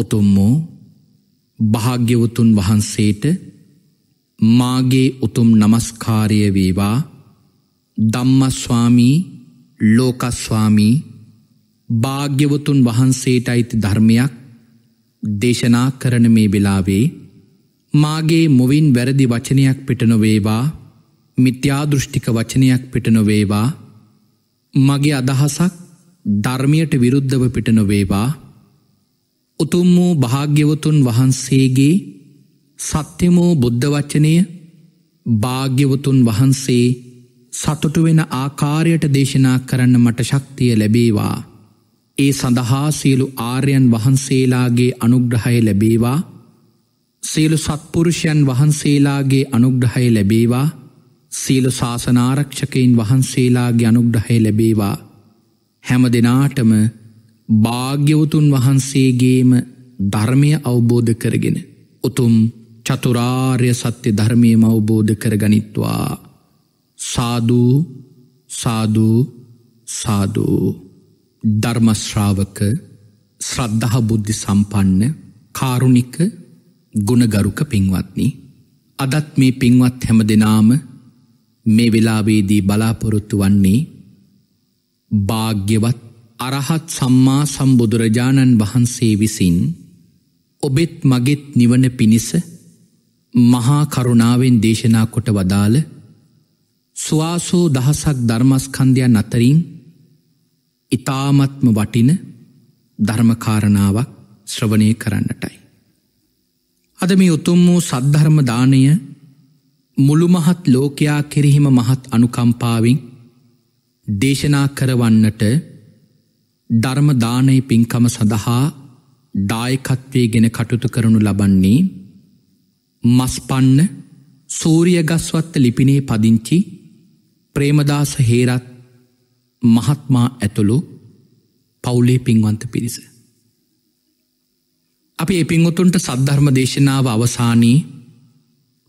උතුම්මෝ භාග්‍යවතුන් වහන්සේට මාගේ උතුම් නමස්කාරය වේවා ධම්මස්වාමී ලෝකස්වාමී භාග්‍යවතුන් වහන්සේට අයිති ධර්මයක් දේශනා කරන මේ වෙලාවේ මාගේ මොවින් වැරදි වචනයක් පිටනොවේවා මිත්‍යාදෘෂ්ටික වචනයක් පිටනොවේවා මගේ අදහසක් ධර්මයට විරුද්ධව පිටනොවේවා උතුම් වූ භාග්‍යවතුන් වහන්සේගේ සත්‍යමෝ බුද්ධ වච්චනය භාග්‍යවතුන් වහන්සේ සතුටු වෙන ආකාරයට දේශනා කරන්න මට ශක්තිය ලැබේවා. ඒ සඳහා සියලු ආර්යන් වහන්සේලාගේ අනුග්‍රහය ලැබේවා සියලු සත්පුරුෂයන් වහන්සේලාගේ අනුග්‍රහය ලැබේවා සීලු ශාසනාරක්ෂකයින් වහන්සේලාගේ අනුග්‍රහය ලැබේවා හැම දෙනාටම භාග්‍යවතුන් වහන්සේගේම ධර්මය අවබෝධ කරගෙන උතුම් චතුරාර්ය සත්‍ය ධර්මයම අවබෝධ කරගනිත්වා සාධූ සාධූ සාධූ ධර්මශ්‍රාවක ශ්‍රද්ධහ බුද්ධි සම්පන්න කාරුණික ගුණගරුක පින්වත්නි අදත් මේ පින්වත් හැම දෙනාම මේ වෙලාවේදී බලාපොරොත්තු වන්නේ භාග්‍යවත් අරහත් සම්මා සම්බුදුරජාණන් වහන්සේ විසින් ඔබෙත් මගෙත් නිවන පිණිස මහා කරුණාවෙන් දේශනා කොට වදාළ ස්වාසෝ දහසක් ධර්මස්කන්ධයන් අතරින් ඉතාමත්ම වටින ධර්මකාරණාවක් ශ්‍රවණය කරන්නටයි. අද මේ උතුම් වූ සද්ධර්ම දානය මුළුමහත් ලෝකයා කෙරෙහිම මහත් අනුකම්පාවෙන් දේශනා කරවන්නට ධර්මදානය පින්කම සඳහා දායකත්වය ගෙන කටුතු කරනු ලබන්නේ මස්පන්න සූරියගස්වත්ත ලිපිනේ පදිංචි ප්‍රේමදාස හේරත් මහත්මා ඇතුළු පවුලේ පින්වන්ත පිරිස. අපි එපින්ගොතුන්ට සද්ධර්ම දේශනාව අවසානයේ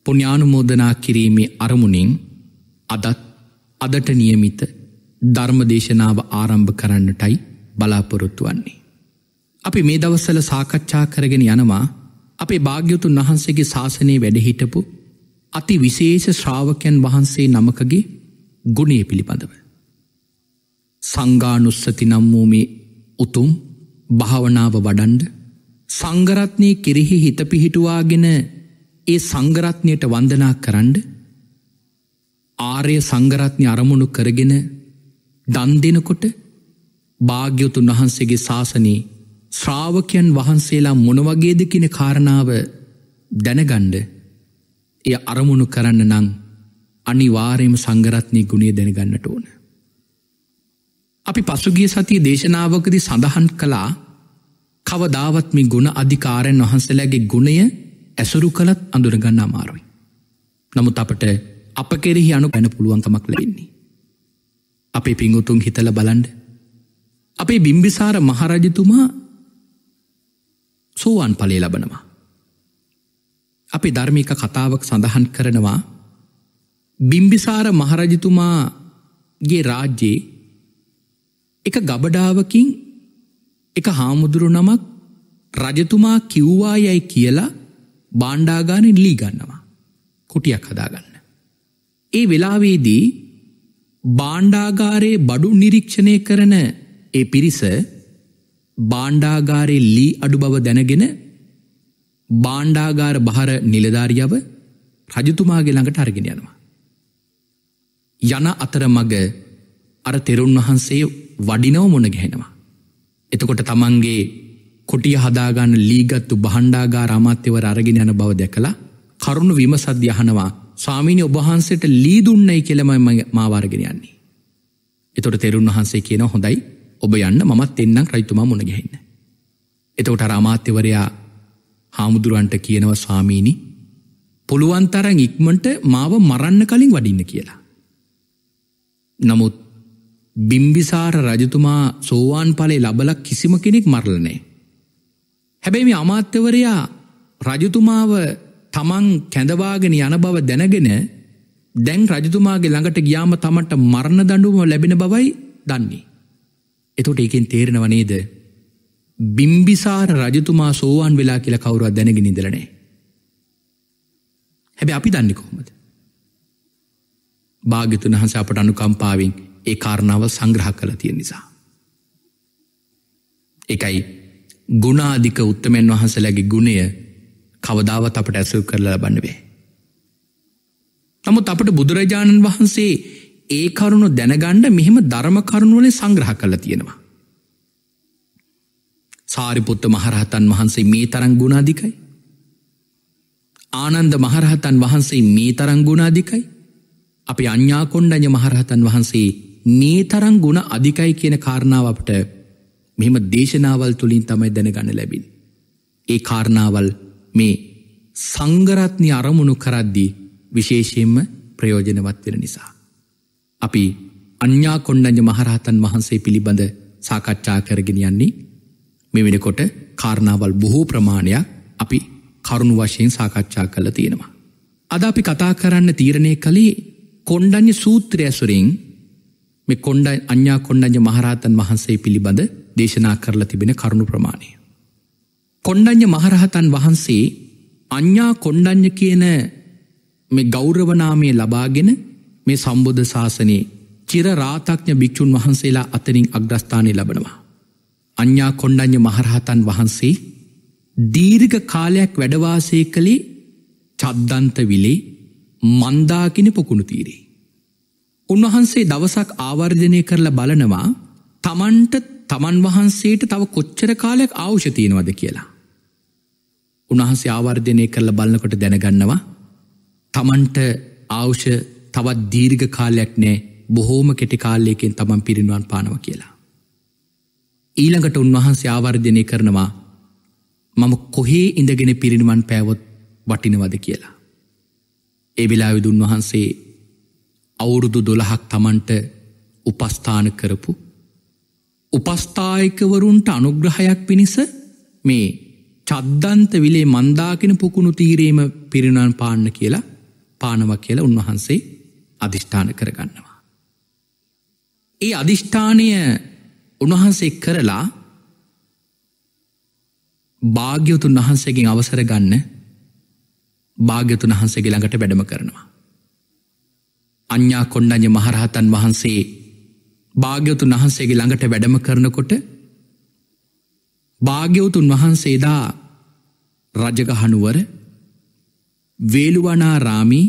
පුුණ්ඥානුමෝදනා කිරීමේ අරමුණින් අදත් අදට නියමිත ධර්මදේශනාව ආරම්භ කරන්නටයි බලාපොරොත්තු වන්නේ. අපි මේ දවස්සල සාකච්ඡා කරගෙන යනවා අපේ භාග්‍යතුන් වහන්සේගේ ශාසනය වැඩහිටපු අති විශේෂ ශ්‍රාවකයන් වහන්සේ නමකගේ ගුණේ පිළිබඳව. සංගානුස්සති නම් වූ මේ උතුම් භාවනාව වඩන්ඩ සංගරත්නය කෙරෙහි හිත පිහිටුවාගෙන ඒ සංගරත්නයට වන්දනා කරන්න ආරය සංගරත්නය අරමුණු කරගෙන දන් දෙනකොට භාග්‍යවතුන් වහන්සේගේ ශාසනී ශ්‍රාවකයන් වහන්සේලා මොනවගේද කියන කාරණාව දැනගණ්ඩ එය අරමුණු කරන්න නං අනිවාරයම සංගරත්නය ගුණේ දැනගන්නට ඕන. අපි පසුගිය සතිය දේශනාවකද සඳහන් කළා කවදාවත් මේ ගුණ අධිකාරයන් වහන්සේලාගේ ගුණය ඇසුරු කළත් අඳුරගන්න අමාරුයි. නමුත් අපට අප කෙරෙහි අනු ගැන පුළුවන්කමක් ලැබෙන්නේ. අපේ පිංගුතුන් හිතල බලන්ඩ අපේ බිම්බිසාර මහරජතුමා සෝවාන් පලේ ලබනවා. අපි ධර්මික කතාවක් සඳහන් කරනවා බිම්බිසාර මහරජතුමාගේ රාජ්‍යයේ එක ගබඩාවකින් එක හාමුදුරු නමක් රජතුමා කිව්වා යැයි කියලා බාණ්ඩාගානෙන් ලී ගන්නවා කුටියක් හදාගන්න. ඒ වෙලාවේදී බාණ්ඩාගාරයේ බඩු නිරීක්ෂණය කරන ඒ පිරිස බාණ්ඩාගාරේ ලී අඩු බව දැනගෙන බාණ්ඩාගාර බහර නිලධාරියාව රජතුමාගේ ළඟට අරගෙන යනවා. යන අතර මග අර තෙරුන් වහන්සේ වඩිනව මොන ගැහෙනවා. එතකොට තමන්ගේ කොටිය හදාගන්න ලීගත්තු බහණ්ඩාගා රාමාත්‍යවර අරගෙන යන බව දැකලා කරුණු විමසද්‍ය අහනවා ස්වාමීනි ඔබහන්සේට ලීදුන්නයි කෙළම මාවාර්ගෙනයන්නේ. එතොට තෙරුන් වහන්සේ කියන හොඳයි ඔබ යන්න මත් එන්නම් රයිතුමා මුණ ගැහෙන්න. එතකොට අරාමාත්‍යවරයා හාමුදුරුවන්ට කියනව ස්වාමීණි පුළුවන්තරං ඉක්මට මාව මරන්න කලින් වඩින්න කියලා. නමුත් බිම්බිසාර රජතුමා සෝවාන් පලේ ලබල කිසිම කෙනෙක් මරලනේ. හැබැයි මේ අමාත්‍යවරයා රජතුමාව තමන් කැඳවාගෙන යන බව දැනගෙන දැන් රජතුමාගේ ළඟට ගියාම තමට මරණ දඩුවම ලැබෙන බවයි දන්නේ. එතොට එකෙන් තේරෙනව නේද. බිම්බිසාර රජතුමා සෝවාන් වෙලා කියලා කවුරුවත් දැනගෙන ඉදරනේ. හැබැ අපි දන්න කොහොමද. භාගතුන් වහන්ස අපට අනුකම්පාවෙන් ඒ කාරණාව සංග්‍රහ කළ තියෙන නිසා. එකයි ගුණාධික උත්තමයන් වහන්සලගේ ගුණය කවදාවත් අපට ඇසු කරලා බන්න බේ. නමුත් අපට බුදුරජාණන් වහන්සේ ඒ කරුණු දැනගණ්ඩ මෙහෙම ධර්ම කරුණුවල සංග්‍රහ කළ තියෙනවා. සාරිපුත්ත මහරහතන් වහන්සේ මේ තරං ගුණාධිකයි. ආනන්ද මහරහතන් වහන්සේ මේ තරං ගුණාධිකයි අපි අඥ්ඥාකොණ්ඩඥ මහරහතන් වහන්සේ මේ තරං ගුණ අධිකයි කියන කාරණාවට මෙම දේශනාවල් තුළින් තමයි දැනගන්න ලැබින්. ඒ කාරණාවල් මේ සංගරත්නි අරමුණු කරද්දී විශේෂයෙන්ම ප්‍රයෝජනවත් වෙන නිසා. අපි අන්‍යා කොණ්ඩජ මහරහතන් වහන්සේ පිළිබඳ සාකච්ඡා කරගෙන යන්නේ මෙ වෙනකොට කාරණාවල් බොහෝ ප්‍රමාණයක් අපි කරුණු වශයෙන් සාකච්ඡා කළ තියෙනවා. අද අපි කතා කරන්න තීරණය කළේ කොණ්ඩඥ සූත්‍රය ඇසුරෙන් මේ කොණ්ඩ අන්‍යා කොණ්ඩජ මහරහතන් වහන්සේ පිළිබඳ දේශනා කරලා තිබෙන කරුණු ප්‍රමාණය. කොණ්ඩඥ මහරහතන් වහන්සේ අන්‍යා කොණ්ඩඥ කියන මේ ගෞරවනාමය ලබාගෙන මේ සම්බුද්ධ ශාසනයේ චිර රාතඥ භික්‍ෂූන් වහන්සේලා අතරින් අග්‍රස්ථානය ලබනවා. අඥ්ඥා කොණ්ඩඥ මහරහතන් වහන්සේ දීර්ඝ කාලයක් වැඩවාසය කළේ චද්දන්ත විලේ මන්දාකින පොකුණු තීරේ. උන්වහන්සේ දවසක් ආවර්ජනය කරලා බලනවා තමන්ට තමන් වහන්සේට තව කොච්චර කාලයක් ආවෂතියෙනවද කියලා. උන්වහන්සේ ආවර්ධනය කරලා බලන්නකොට දැනගන්නවා තමන්ට ආවෂ තවත් දීර්ඝ කාලයක් නෑ බොහෝම කෙටිකාල්ලයකෙන් තමන් පිරිනිවන් පානව කියලා. ඊළඟට උන්වහන්සේ ආවර්ධනය කරනවා මම කොහේ ඉඳගෙන පිරිනිවන් පෑවොත් වටිනවද කියලා. එවෙලා විදුන් වහන්සේ අවුරුදු දොළහක් තමන්ට උපස්ථාන කරපු උපස්ථායකවරුන්ට අනුග්‍රහයක් පිණිස මේ චද්දන්ත විලේ මන්දාකෙන පුකුණු තීරීම පිරිණන් පාන්න කියලා පානව කියලා උන්වහන්සේ අධිෂ්ඨාන කරගන්නවා. ඒ අධිෂ්ඨානය උන්වහන්සේ කරලා භාග්‍යවතුන් වහන්සේගෙන් අවසර ගන්න භාග්‍යතුන් වහන්සේගේ ළඟට වැඩම කරනවා. අඥ්ඥා කොණ්ඩඥ මහරහතන් වහන්සේ භාග්‍යවතුන් වහන්සේගේ ළඟට වැඩම කරනකොට භාග්‍යවතුන් වහන්සේදා රජගහනුවර වේළුවනා රාමී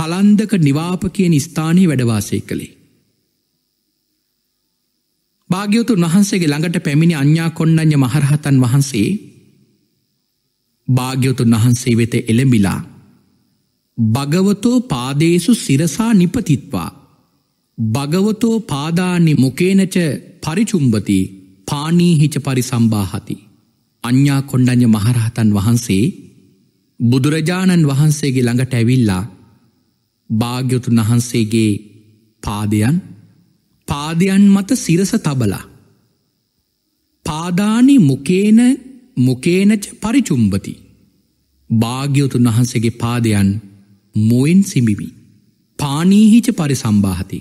කලන්දක නිවාප කියන ස්ථානයේ වැඩවාසය කළේ. භාග්‍යවතුන් වහන්සේගේ ළඟට පැමිණි අඥා කොන්නඥ මහරහතන් වහන්සේ භාග්‍යවතුන් වහන්සේ වෙත එළඹිලා භගවතෝ පාදේසු සිරසා නිපතිත්වා භගවතෝ පාදානි මොකේනච පරිචුම්බති පානීහිච පරිසම්බාහති අඥා කොණ්ඩඥ මහරහතන් වහන්සේ බුදුරජාණන් වහන්සේගේ ළඟට ඇවිල්ලා භාග්‍යතුන් වහන්සේගේ පාදයන් පාදයන් මත සිරස තබලා. පාදානි මුකේන මුකේනච පරිචුම්බති. භාග්‍යවතුන් වහන්සේගේ පාදයන් මුවෙන් සිඹිවි. පානීහිච පරිසම්භාහති.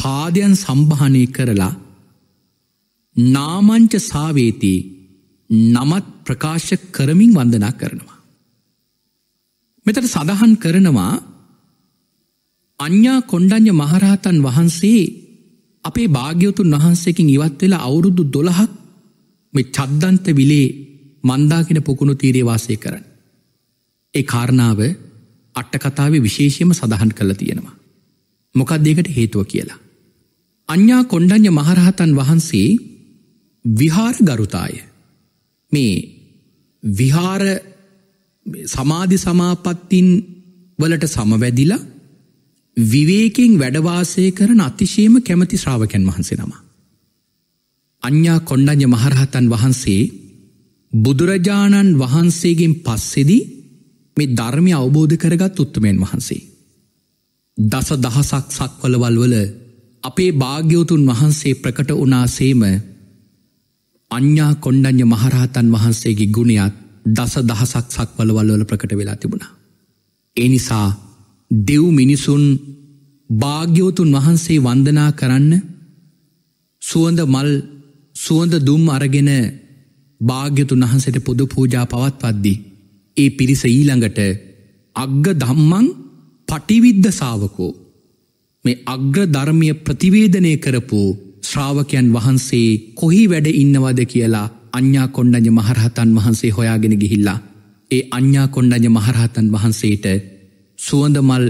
පාදයන් සම්භානය කරලා නාමංච සාවේතී නමත් ප්‍රකාශ කරමින් වන්දනා කරනවා. මෙතට සඳහන් කරනවා අඥ්ඥා කොණ්ඩඥ මහරහතන් වහන්සේ අපේ භාග්‍යවතුන් වහන්සේකින් ඉවත් වෙලා අවුරුදු දොළහක් මෙ චද්දන්ත විලේ මන්දාගෙන පොකුණු තීරේවාසය කරන. ඒ කාරණාව අට්ටකතාවේ විශේෂයම සඳහන් කළ තියෙනවා. මොකක් දෙකට හේතුව කියලා. අඥ්ඥා කොණ්ඩඥ මහරහතන් වහන්සේ විහාර ගරුතාය මේ විහාර සමාධි සමාපත්තින් වලට සමවැදිලා විවේකෙන් වැඩවාසය කරන අතිශේම කැමති ශ්‍රාවකැන් වහන්සේ නම. අඥ්ඥා කොණ්ඩඥ මහරහතන් වහන්සේ බුදුරජාණන් වහන්සේගෙන් පස්සෙදි මේ ධර්මය අවබෝධ කරගත් උත්තුමයන් වහන්සේ. දස දහසක් සක්වලවල්වල අපේ භාග්‍යවතුන් වහන්සේ ප්‍රකට උනාසේම අඥ්ඥා කොණ්ඩඥ මහරහතන් වහන්සේගේ ගුණයත් දස දහසක් සක්වලවල්වල ප්‍රකට වෙලා තිබුණා. එනිසා දෙව් මිනිසුන් භාග්‍යෝතුන් වහන්සේ වන්දනා කරන්න සුවඳ මල් සුවඳ දුම් අරගෙන භාග්‍යතුන් වහන්සට පොදු පූජා පවත්වද්දී. ඒ පිරිස ඊළඟට අග්ග දම්මං පටිවිද්ධ සාවකෝ. මේ අග්‍ර ධර්මය ප්‍රතිවේදනය කරපු ශ්‍රාවකයන් වහන්සේ කොහි වැඩ ඉන්නවද කියලා අඥා කොණ්ඩජ මහරහතන් වහන්සේ හොයාගෙන ගිහිල්ලා. ඒ අඥා කොණ්ඩජ මහරහතන් වහන්සේට සුවඳ මල්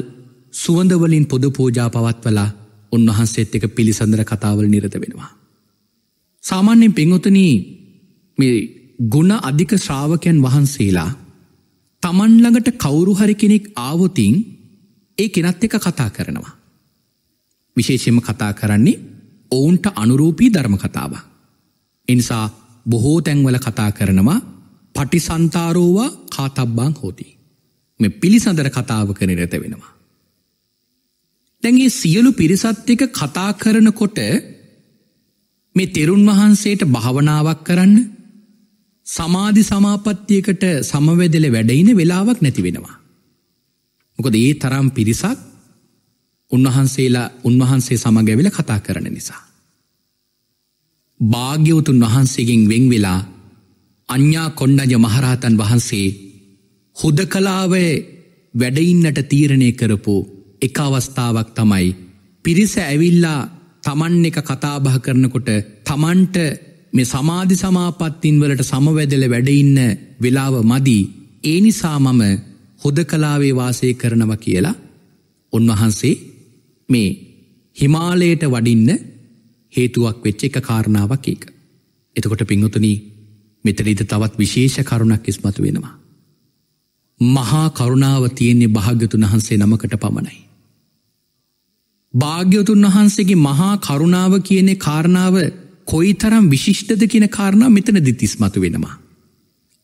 සුවඳවලින් පොද පූජා පවත්වලා උන්වහන්සේත් එක පිළිසඳර කතාවල නිරත වෙනවා. සාමාන්‍යෙන් පෙංගොතනී මේ ගුණ අධික ශ්‍රාවකයන් වහන්සේලා තමන්ළඟට කවුරුහරි කෙනෙක් ආවතින් ඒ කෙනත් එක කතා කරනවා. විශේෂම කතා කරන්නේ ඔවුන්ට අනුරූපී ධර්ම කතාව. එනිසා බොහෝ තැන්වල කතා කරනවා පටිසන්තාරෝවා කාතබ්බං හෝතිී. මේ පිළිසඳර කතාව කන රැත වෙනවා. දැන්ගේ සියලු පිරිසත් එක කතා කරනකොට මේ තෙරුන් වහන්සේට භාවනාවක් කරන්න සමාධි සමාපත්තියකට සමවැදල වැඩයින වෙලාවක් නැති වෙනවා. මොකද ඒ තරම් පිරිසක් උන්වහන්සේලා උන්වහන්සේ සමගැවිල කතා කරන නිසා. භාග්‍යවතුන් වහන්සේගෙන් වෙන් වෙලා අඥ්ඥා කොණ්ඩජ මහරහතන් වහන්සේ හොද කලාවේ වැඩඉන්නට තීරණය කරපු එක අවස්ථාවක් තමයි. පිරිස ඇවිල්ලා තමන් එක කතාබහ කරනකොට තමන්ට මේ සමාධි සමාපත්තින්වලට සමවැදල වැඩඉන්න වෙලාව මදී ඒ නිසා මම හොද කලාවේ වාසය කරනව කියලා උන්වහන්සේ මේ හිමාලයට වඩින්න හේතුවක් වෙච්ච එක කාරණාවක් ඒක. එතකොට පිංහතුනී මෙතරීද තවත් විශේෂ කරුණක් ඉස්මතු වෙනවා. මහා කරුණාව තියෙන්නේ භාග්‍යතුන් වහන්සේ නමකට පමණයි. භාග්‍යවතුන් වහන්සේගේ මහා කරුණාව කියනෙ කාරණාව කොයි තරම් විශිෂ්ටද කියන කාරණා මෙතන දිතිස් මතු වෙනවා.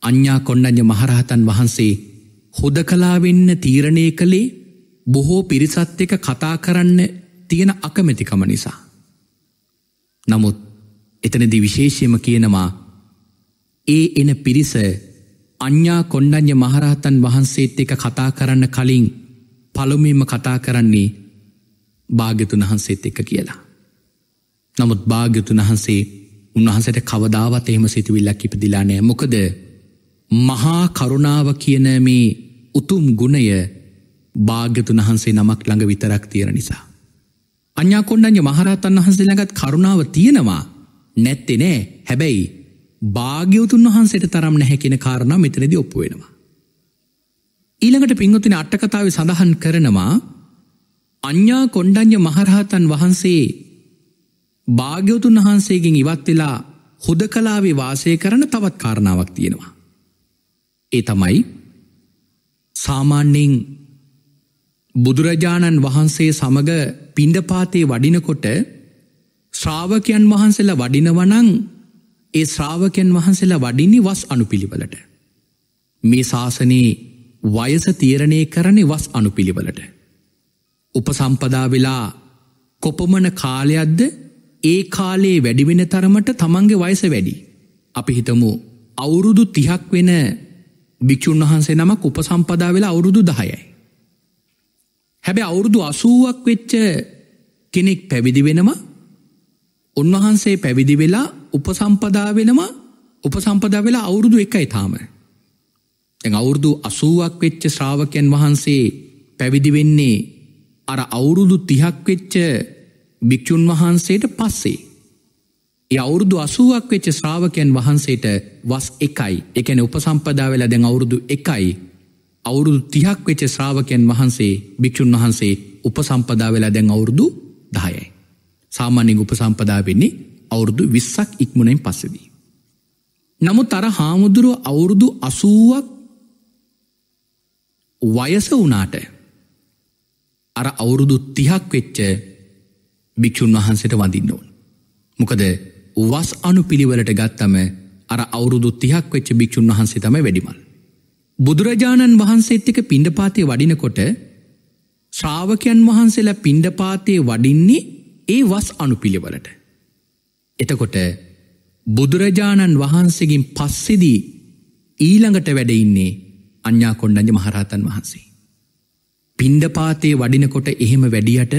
අඥ්ඥා කොන්නඥ මහරහතන් වහන්සේ හොද කලාවෙන්න තීරණය කළේ බොහෝ පිරිසත් එක කතා කරන්න තියෙන අකමැතිකම නිසා. නමුත් එතනදි විශේෂයම කියනවා ඒ එන පිරිස අඥ්ඥා කොණ්ඩඥ මහරහතන් වහන්සේත් එක කතා කරන්න කලින් පළොමීම කතා කරන්නේ භාගතුන් වහන්සේත් එක කියලා. නමුත් භාග්‍යතුන් වහන්සේ උන්වහන්සට කවදාවත් එහෙම සිතුවිල්ලක් කිපදිලා නෑ මොකද මහා කරුණාව කියන මේ උතුම් ගුණය භාග්‍යතුන් වහන්සේ නමක් ළඟ විතරක් තියෙන නිසා. අඥා කොණ්ඩඥ මහරහතන් වහන්සේ ළඟත් කරුණාව තියෙනවා නැත්තෙ නෑ හැබැයි භාග්‍යවතුන් වහන්සේට තරම් නැහැකෙන කාරණ මෙතනද ඔප්පු වෙනවා. ඊළඟට පින්වතින අට්ටකතාව සඳහන් කරනවා අඥ්ඥා කොණ්ඩඥ මහරහතන් වහන්සේ භාග්‍යවතුන් වහන්සේගෙන් ඉවත් වෙලා හුද කලාවේ වාසය කරන තවත් කාරණාවක් තියෙනවා. ඒ තමයි සාමාන්‍යෙන් බුදුරජාණන් වහන්සේ සමඟ පිණ්ඩපාතේ වඩිනකොට ශ්‍රාවකයන් වහන්සේලා වඩිනවනං ඒ ශ්‍රාවකයන් වහන්සේලා වඩින්නේ වස් අනුපිළිවලට. මේ ශාසනයේ වයස තීරණය කරන්නේ වස් අනුපිළිවලට. උපසම්පදා වෙලා කොපමන කාලයක්ද ඒ කාලයේ වැඩිවෙන තරමට තමන්ගේ වයස වැඩි. අපි හිතමු අවුරුදු තිහක් වෙන භික්‍ෂූන් වහන්සේ නමක් උපසම්පදා වෙලා අවුරුදු දහයයි. හැබැ අවුරුදු අසුවක් වෙච්ච කෙනෙක් පැවිදි වෙනවා උන්වහන්සේ පැවිදි වෙලා උපසම්පදා වෙනවා උපසම්පදා වෙලා අවුරුදු එකයි තාම. දැන් අවුරුදු 80ක් වෙච්ච ශ්‍රාවකයන් වහන්සේ පැවිදි වෙන්නේ අර අවුරුදු 30ක් වෙච්ච භික්ෂුන් වහන්සේට පස්සේ. ඒ අවුරුදු 80ක් වෙච්ච ශ්‍රාවකයන් වහන්සේට වස් 1යි. ඒ කියන්නේ උපසම්පදා වෙලා දැන් අවුරුදු 1යි. අවුරුදු 30ක් වෙච්ච ශ්‍රාවකයන් වහන්සේ භික්ෂුන් වහන්සේ උපසම්පදා වෙලා දැන් අවුරුදු 10යි. සාමාන්‍යයෙන් උපසම්පදා වෙන්නේ අවුරුදු විස්සක් ඉක්මුණෙන් පස්සදී. නමු තර හාමුදුරුව අවුරුදු අසුවක් වයස වනාට අර අවුරුදු තිහක් වෙච්ච භික්‍ෂූන් වහන්සට වඳින්න ඕන්. මොකද වස් අනු පිළිවලට ගත්තම අර අවුරුදු තිහක් වෙච්ච භික්‍ෂූන් වහන්සේ තම වැඩිමල්. බුදුරජාණන් වහන්සේත්තික පිණ්ඩපාතය වඩිනකොට ශ්‍රාවකයන් වහන්සේලා පිණ්ඩපාතය වඩින්නේ ඒ වස් අනු පිළිවලට. එතකොට බුදුරජාණන් වහන්සේගින් පස්සෙදී ඊළඟට වැඩඉන්නේ අඥා කොණ්ඩජ මහරහතන් වහන්සේ. පින්ඩපාතයේ වඩිනකොට එහෙම වැඩියට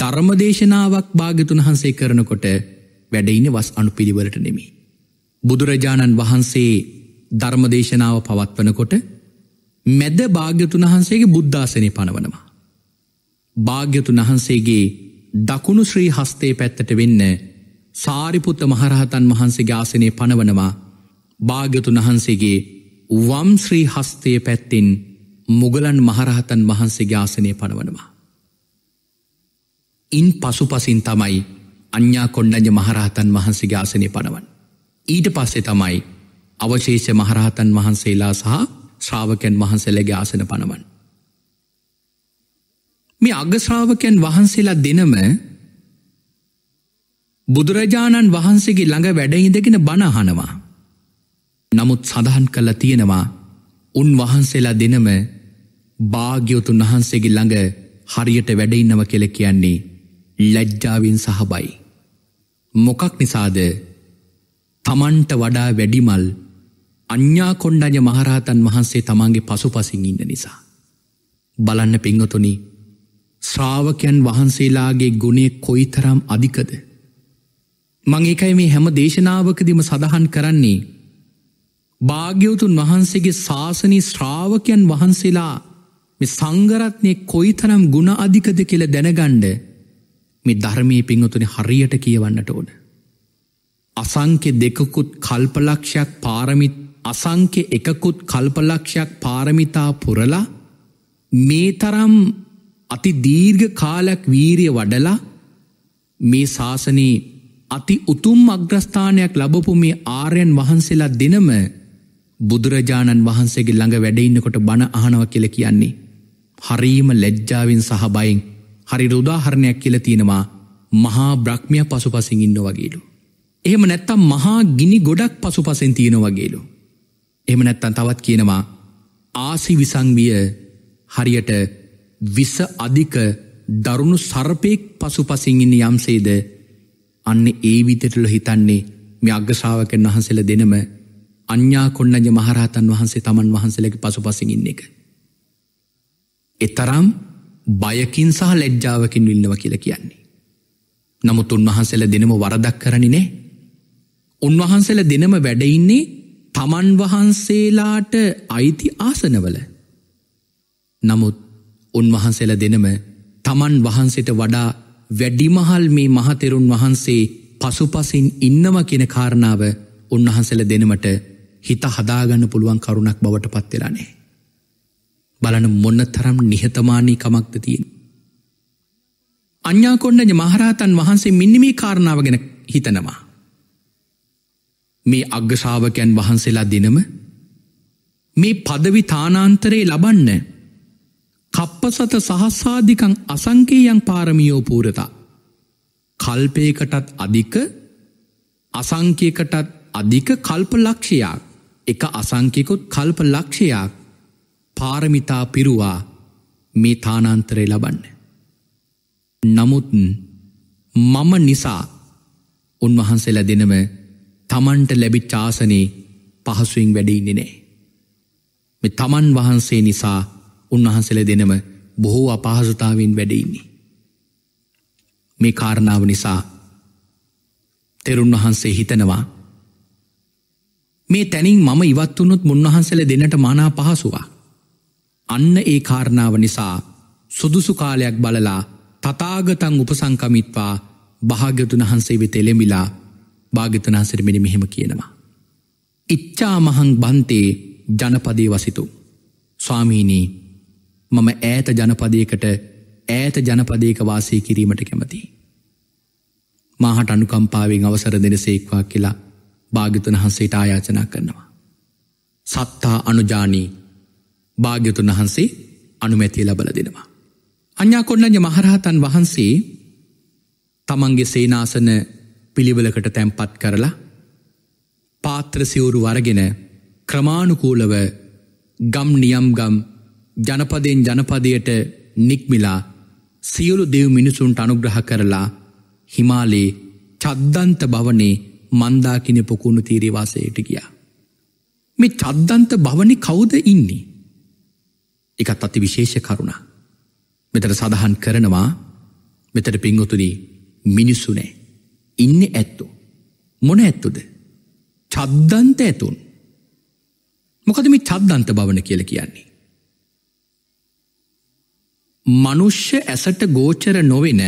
ධර්මදේශනාවක් භාගතුන් වහන්සේ කරනකොට වැඩයින වස් අනු පිළිවලට නෙමේ. බුදුරජාණන් වහන්සේ ධර්මදේශනාව පවත්වනකොට මැද භාග්‍යතුන් වහන්සේගේ බුද්ධාසනය පනවනවා. භාග්‍යතුන් වහන්සේගේ දකුණු ශ්‍රී හස්තේ පැත්තට වෙන්න සාරිපුත්ත මහරහතන් වහන්සේගේ ආසනය පනවනවා භාග්‍යතුන් වහන්සේගේ වම්ශ්‍රී හස්තය පැත්තින් මුගලන් මහරහතන් වහන්සේගේ ආසනය පනවනවා. ඉන් පසු පසින් තමයි අඥ්ඥා කොණ්ඩජ මහරහතන් වහන්සේගේ ආසනය පනවන්. ඊට පස්සෙ තමයි අවශේෂ මහරහතන් වහන්සේලා සහ ශ්‍රාවකයන් වහන්සේලගේ ආසන පනවන්. මේ අගශ්‍රාවකයන් වහන්සේලා දෙනම බුදුරජාණන් වහන්සේගේ ළඟ වැඩහිදගෙන බණහනවා. නමුත් සඳහන් කළ තියෙනවා උන්වහන්සේලා දෙනම භාග්‍යවතුන් වහන්සේගේ ළඟ හරියට වැඩඉන්නව කෙළ කියන්නේ ලැජ්ජාවෙන් සහබයි. මොකක් නිසාද තමන්ට වඩා වැඩිමල් අඥ්ඥා කොණ්ඩඥ මහරහතන් වහන්සේ තමන්ගේ පසු පසින් ඉන්න නිසා. බලන්න පිංගතුනි ශ්‍රාවකයන් වහන්සේලාගේ ගුණේ කොයිතරම් අධිකද. මං එකයි මේ හැම දේශනාවකදිම සඳහන් කරන්නේ. භාග්‍යවතුන් වහන්සේගේ ශාසනී ශ්‍රාවකයන් වහන්සේලා මේ සංගරත්නය කොයි තරම් ගුණ අධිකද කියල දැනගණ්ඩ මේ ධර්මය පිංහතුන හරියට කියවන්නට ඕන. අසංකෙ දෙකකුත් කල්පලක්ෂයක් පාරමිත් අසංකෙ එකකුත් කල්පලක්ෂයක් පාරමිතා පුරලා මේ තරම් අති දීර්ඝ කාලයක් වීරිය වඩලා මේ ශාසනී අති උතුම් අග්‍රස්ථානයක් ලබපු මේ ආර්යන් වහන්සේලා දෙනම බුදුරජාණන් වහන්සේගේ ළඟ වැඩඉන්නකොට බණ අහනව කියල කියන්නේ. හරීම ලැජ්ජාවෙන් සහබයින් හරි රුදාහරණයක් කියල තියෙනවා මහා බ්‍රක්්මිය පසු පසින් ඉන්න වගේලු. එහෙම නැත්තම් මහා ගිනි ගොඩක් පසු පසෙන් තියෙන වගේලු. එහෙම නැත්තන් තවත් කියනවා ආසි විසංවිය හරියට විස අධික දරුණු සර්පයෙක් පසු පසිංඉන්න යම්සේද අන්න ඒ විදිටල හිතන්නේ මේ අග්‍රශාවකන් වහන්සේල දෙනම අඥ්ඥා කොන්නජ මහරහතන් වහන්සේ තමන් වහන්සලක පසු පසිගින්න එක. එතරම් බයකින් සහ ලැජ්ජාවකින් විල්ලව කියල කියන්නේ. නමුත් උන්වහන්සේල දෙනම වරදක් කරණි නෑ. උන්වහන්සේල දෙනම වැඩඉන්නේ තමන් වහන්සේලාට අයිති ආසනවල. නමුත් උන්වහන්සේල දෙනම තමන් වහන්සේට වඩා වැඩිමහල් මේ මහතෙරුන් වහන්සේ පසුපසින් ඉන්නම කෙන කාරණාව උන්වහන්සල දෙනමට හිත හදාගන්න පුළුවන් කරුණක් බවට පත්වෙලානේ. බලන මොන්න තරම් නිහතමානී කමක්ද තියෙන්. අඥාකොන්නජ මහරහතන් වහන්සේ මිනිමී කාරණාව ගැෙන හිතනවා. මේ අග්‍යශාවකයන් වහන්සේලා දෙනම මේ පදවි තානාන්තරයේ ලබන්න කප්පසත සහස්සාධිකං අසංකේයන් පාරමියෝ පූරතා. කල්පයකටත් අධික අසංකයකටත් අධික කල්ප ලක්ෂයක් එක අසංකෙකුත් කල්ප ලක්ෂයක් පාරමිතා පිරුවා මේ තානන්තරය ලබන්න. නමුත් මම නිසා උන්වහන්සේල දෙනම තමන්ට ලැබි චාසනයේ පහසුවෙන් වැඩඉන්නේ නෑ. මෙ තමන් වහන්සේ නිසා උන්වහන්සල දෙනම බොහෝ අපහසුතාවෙන් වැඩඉන්නේ. මේ කාරණාව නිසා තෙරුන් වහන්සේ හිතනවා මේ තැනින් මම ඉවත්වනුත් මුන්වහන්සල දෙනට මනා පහසුවා. අන්න ඒ කාරණාව නිසා සුදුසු කාලයක් බලලා තතාගතං උපසංකමිත්වා භාග්‍යතුන් වහන්සේ වෙත එළෙමිලා භාග්‍යතනාසිරමෙන මෙහෙම කියනවා. ඉච්චාමහං බන්තේ ජනපදේ වසිතු. ස්වාමීනී මම ඈත ජනපදයකට ඈත ජනපදයක වාසය කිරීමට කැමති. මහට අනුකම්පාවෙන් අවසර දෙන සේක්වා කියලා භාග්‍යතුන් වහන්සේට ආයාචනා කරනවා. සත්තා අනුජානී භාග්‍යතුන් වහන්සේ අනුමැතිය ලබල දෙනවා. අඥා කොන්නජ මහරහතන් වහන්සේ තමන්ගේ සේනාසන පිළිවලකට තැන්පත් කරලා පාත්‍ර සිවුරු වරගෙන ක්‍රමාණුකූලව ගම් නියම් ගම් ජනපදයෙන් ජනපදයට නික්මිලා සියලු දෙව් මිනිසුන්ට අනුග්‍රහ කරලා හිමාලේ චද්දන්ත භවනේ මන්දාකින පොකුණු තීරවාසයට ගියා. මේ චද්දන්ත භවනි කවුද ඉන්නේ. එකත් අති විශේෂ කරුණ. මෙතට සඳහන් කරනවා මෙතට පිංගොතුනී මිනිස්සුනෑ ඉන්න ඇත්තෝ. මොන ඇත්තුද. චද්දන්ත ඇතුන්. මොකද මේ චද්දන්ත භවන කියල කියන්නේ. මනුෂ්‍ය ඇසට ගෝචර නොවෙන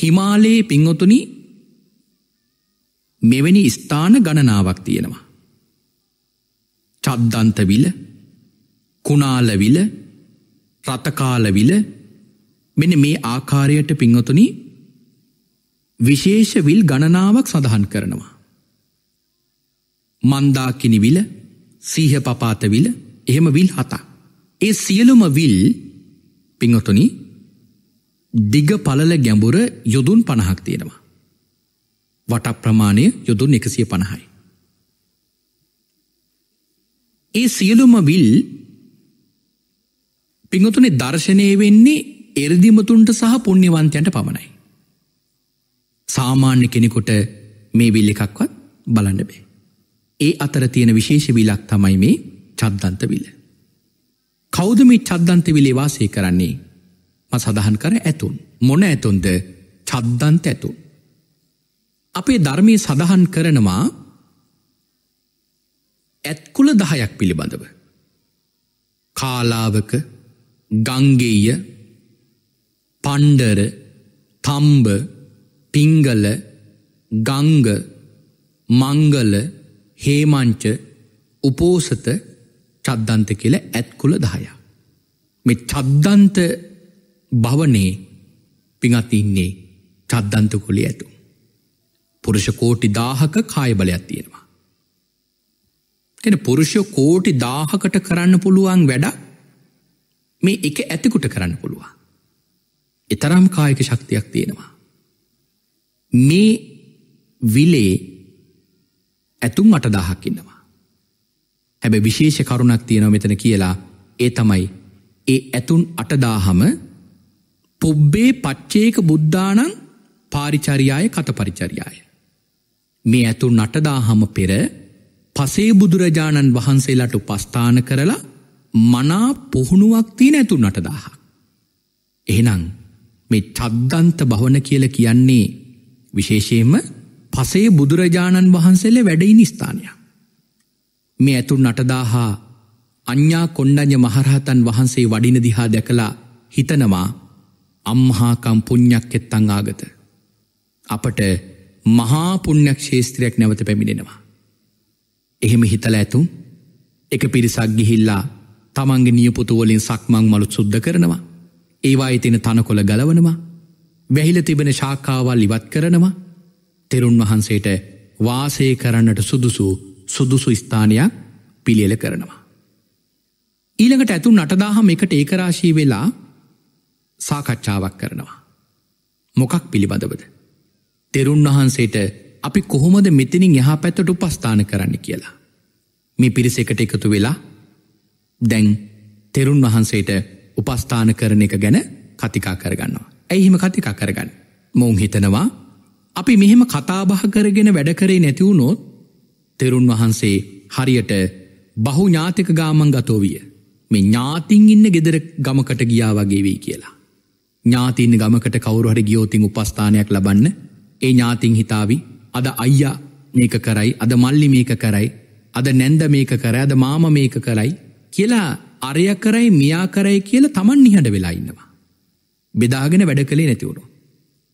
හිමාලයේ පිංහොතුනි මෙවැනි ස්ථාන ගණනාවක් තියෙනවා. චද්දන්තවිල කුණාලවිල රථකාලවිල මෙන මේ ආකාරයට පිංහොතුනි විශේෂ විල් ගණනාවක් සඳහන් කරනවා. මන්දාකිනිවිල සීහ පපාතවිල එහෙම විල් හතා. ඒ සියලුම විල් පිංහතුනි දිග පලල ගැඹුර යොදුන් පණහක් තියෙනවා. වට ප්‍රමාණය යොදුන් එකසිය පණහයි. ඒ සියලුම විල් පිංහතුනි දර්ශනය වෙන්නේ එරදිමතුන්ට සහ පුුණ්්‍යවන්තයන්ට පමණයි. සාමාන්‍ය කෙනෙකොට මේ විල් එකක්වත් බලන්න බේ. ඒ අතර තියෙන විශේෂ විලක් තමයි මේ චද්දන්ත විල්ල. කෞද මේ චද්දන්ත විලේ වාසය කරන්නේ ම සඳහන් කර ඇතුන් මොන ඇතුන්ද චද්දන්ත ඇතුන්. අපේ ධර්මය සඳහන් කරනවා ඇත්කුල දහයක් පිළිබඳව. කාලාවක ගංගේය පණ්ඩර තම්බ පිංගල ගංග මංගල හේමංච උපෝසත චද්දන්ත කියල ඇත්කුල දහයා. මෙ චද්දන්ත භවනේ පිඟතින්නේ චද්දන්ත කුලි ඇතු. පුරුෂ කෝටි දාහක කායබලයක් තියෙනවා. එන පුරුෂය කෝටි දාහකට කරන්න පුළුවන් වැඩ මේ එක ඇතිකුට කරන්න පුළුවන්. එතරම් කායක ශක්තියක් තියෙනවා. මේ විලේ ඇතුම් අටදාහක් ඉන්නවා. හැබැ විශේෂ කරුණක් තියෙනව මෙතන කියලා ඒ තමයි ඒ ඇතුන් අටදාහම පුබ්බේ පච්චේක බුද්ධානං පාරිචරියාය කත පරිචරියාය. මේ ඇතුන් නටදාහම පෙර පසේ බුදුරජාණන් වහන්සේලාට උපස්ථාන කරලා මනා පුහුණුවක් තිය නැතුන් නටදාහ. එහෙනං මේ චද්දන්ත භවන කියල කියන්නේ විශේෂයෙන්ම පසේ බුදුරජාණන් වහන්සේලේ වැඩයි නිස්ථානයක්. මේ ඇතුන් නටදා හා අඤ්ඥා කොණ්ඩඥ මහරහතන් වහන්සේ වඩින දිහා දැකලා හිතනවා අම්හාකම් පුං්ඥක් එත්තං ආගත. අපට මහා පුුණ්්‍යයක් ශේස්ත්‍රයක් නැවත පැමිණෙනවා. එහෙම හිතල ඇතුම් එක පිරිසක් ගිහිල්ලා තමන්ගේ නියපුතුවලින් සක්මං මලුත් සුද්ධ කරනවා. ඒවා ඉතින තනකොළ ගලවනවා. වැහිල තිබෙන ශාකාවල් ඉවත් කරනවා. තෙරුන් වහන්සේට වාසය කරන්නට සුදුසූ සුදුසු ස්ථානයක් පිළියල කරනවා. ඊළඟට ඇතු නටදාහම එකට ඒකරාශී වෙලා සාකච්ඡාවක් කරනවා. මොකක් පිළිබඳවද. තෙරුන් වහන්සේට අපි කොහොමද මෙතිනින් එහා පැත්තට උපස්ථාන කරන්න කියලා. මේ පිරිස එකට එකතු වෙලා දැන් තෙරුන් වහන්සේට උපස්ථාන කරන එක ගැන කතිකා කරගන්නවා. ඇයිහිම කතිකා කරගන්න. මොං හිතනවා අපි මෙහෙම කතාබහ කරගෙන වැඩකරේ නැතිවුණොත් තෙරුන් වහන්සේ හරියට බහු ඥාතික ගාමන් ගතෝවිය මේ ඥාතින් ඉන්න ගෙදර ගමකට ගියා වගේ වෙයි කියලා. ඥාතින්න ගමකට කවරුහට ගියෝතින් උපස්ථානයක් ලබන්න ඒ ඥාතින් හිතාවි අද අයියා මේක කරයි අද මල්ලි මේක කරයි අද නැන්ද මේක කරයි අද මාම මේක කරයි කියලා අරය කරයි මියා කරයි කියල තමන් නිහට වෙලා ඉන්නවා. බෙදාගෙන වැඩ කළේ නැතිවුණු.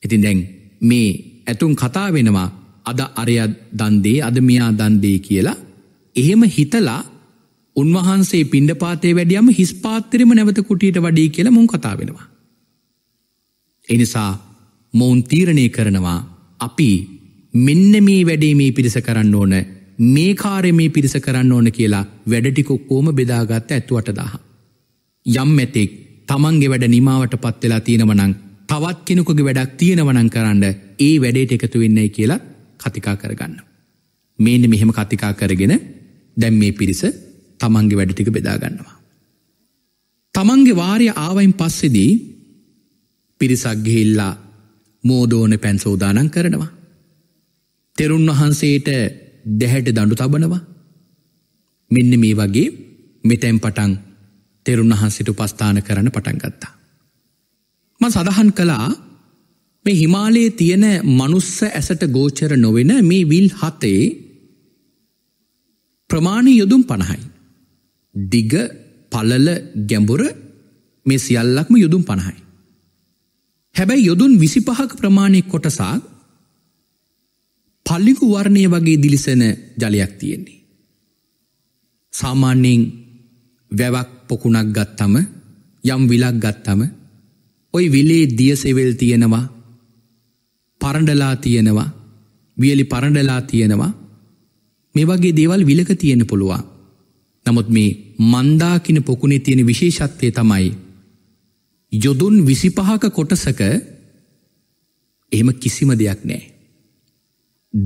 ඉතින් දැන් මේ ඇතුන් කතා වෙනවා අද අරයා දන්දේ අද මෙයා දන්දේ කියලා එහෙම හිතලා උන්වහන්සේ පිණ්ඩපාතේ වැඩියම හිස් පාත්තරෙම නැවත කුටියට වඩී කියල මුන් කතා වෙනවා. එනිසා මොවුන් තීරණය කරනවා අපි මෙන්න මේ වැඩේ මේ පිරිස කරන්න ඕන මේ කාරය මේ පිරිස කරන්න ඕන කියලා වැඩටිකොක්කෝම බෙදාගත්ත ඇත්තුවට දාහ. යම් ඇතෙක් තමන්ගේ වැඩ නිමාවට පත්වෙලා තියෙනවනං තවත් කෙනෙකුගේ වැඩක් තියෙනවනං කරන්න ඒ වැඩේට එකතු වෙන්නේ කියලා කතිකා කරගන්න. මේන මෙහෙම කතිකා කරගෙන දැම් මේ පිරිස තමන්ගේ වැඩටික බෙදාගන්නවා. තමන්ගේ වාරය ආවයින් පස්සෙදී පිරිසක් ගිහිල්ලා මෝදෝන පැන්සෝදානන් කරනවා. තෙරුන් වහන්සේට දැහැට දඩු තබනවා මෙන්න මේ වගේ මෙතැම් පටන් තෙරුන් වහන්සිට උපස්ථාන කරන පටන්ගත්තා. ම සඳහන් කලා මේ හිමාලයේ තියෙන මනුස්ස ඇසට ගෝචර නොවෙන මේ විල් හතේ ප්‍රමාණ යොදුම් පණහයි. දිග පලල ගැඹුර මේ සියල්ලක්ම යොදුම් පණහයි. හැබැයි යොදුන් විසිපහක් ප්‍රමාණය කොටසා පල්ලිකු වර්ණය වගේ දිලිසෙන ජලයක් තියෙන්නේ. සාමාන්‍යයෙන් වැවක් පොකුණක් ගත්තම යම් විලක් ගත්තම ඔයි විලේ දියසෙවල් තියෙනවා පරණඩලා තියෙනවා වියලි පරණඩලා තියෙනවා මේ වගේ දේවල් විලක තියෙන පුළුවන්. නමුත් මේ මන්දාකින පොකුණේ තියෙන විශේෂත්වය තමයි. යොදුන් විසිපහක කොටසක එහෙම කිසිම දෙයක් නෑ.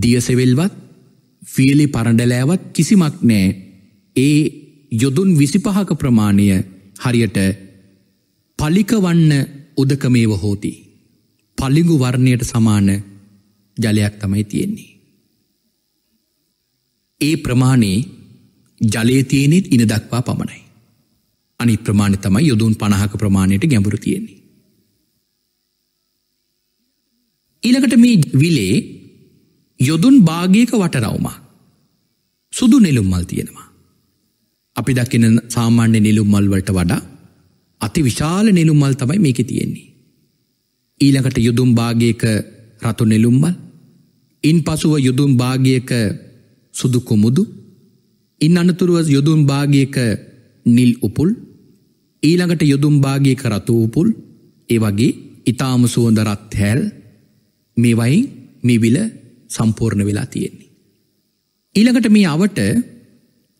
දියසෙවෙල්වත් ෆියලි පරණඩලෑවත් කිසිමක් නෑ ඒ යොදුන් විසිපහක ප්‍රමාණය හරියට පලිකවන්න උදකමේව හෝතිී. පලිගු වර්ණයට සමාන ජලයක් තමයි තියෙන්නේ. ඒ ප්‍රමාණයේ ජලේතියනෙත් ඉන දක්වා පමණයි. අනි ප්‍රමාණ තමයි යොදුන් පණහක ප්‍රමාණයට ගැඹුරු තියෙන්නේ. ඊළකට මේ විලේ යොදුන් භාගයක වටරවුමා සුදු නෙළුම් මල් තියෙනවා. අපි දකින සාමාන්‍ය නිලුම් මල්වලට වඩා අති විශාල නිලුම් මල් තමයි මේක තියෙන්නේ. ඊළඟට යුදුම් භාගයක රතු නෙළුම්බල් ඉන් පසුව යුදුම් භාගයක සුදු කුමුදු ඉන් අනතුරුව යුදුම් භාගයක නිල් උපුල් ඊළඟට යුදුම් භාගයක රතු උපුල් ඒ වගේ ඉතාම සුවඳ රත් හැල් මේවයින් මේ විල සම්පූර්ණ වෙලා තියෙන්නේ. ඊළඟට මේ අවට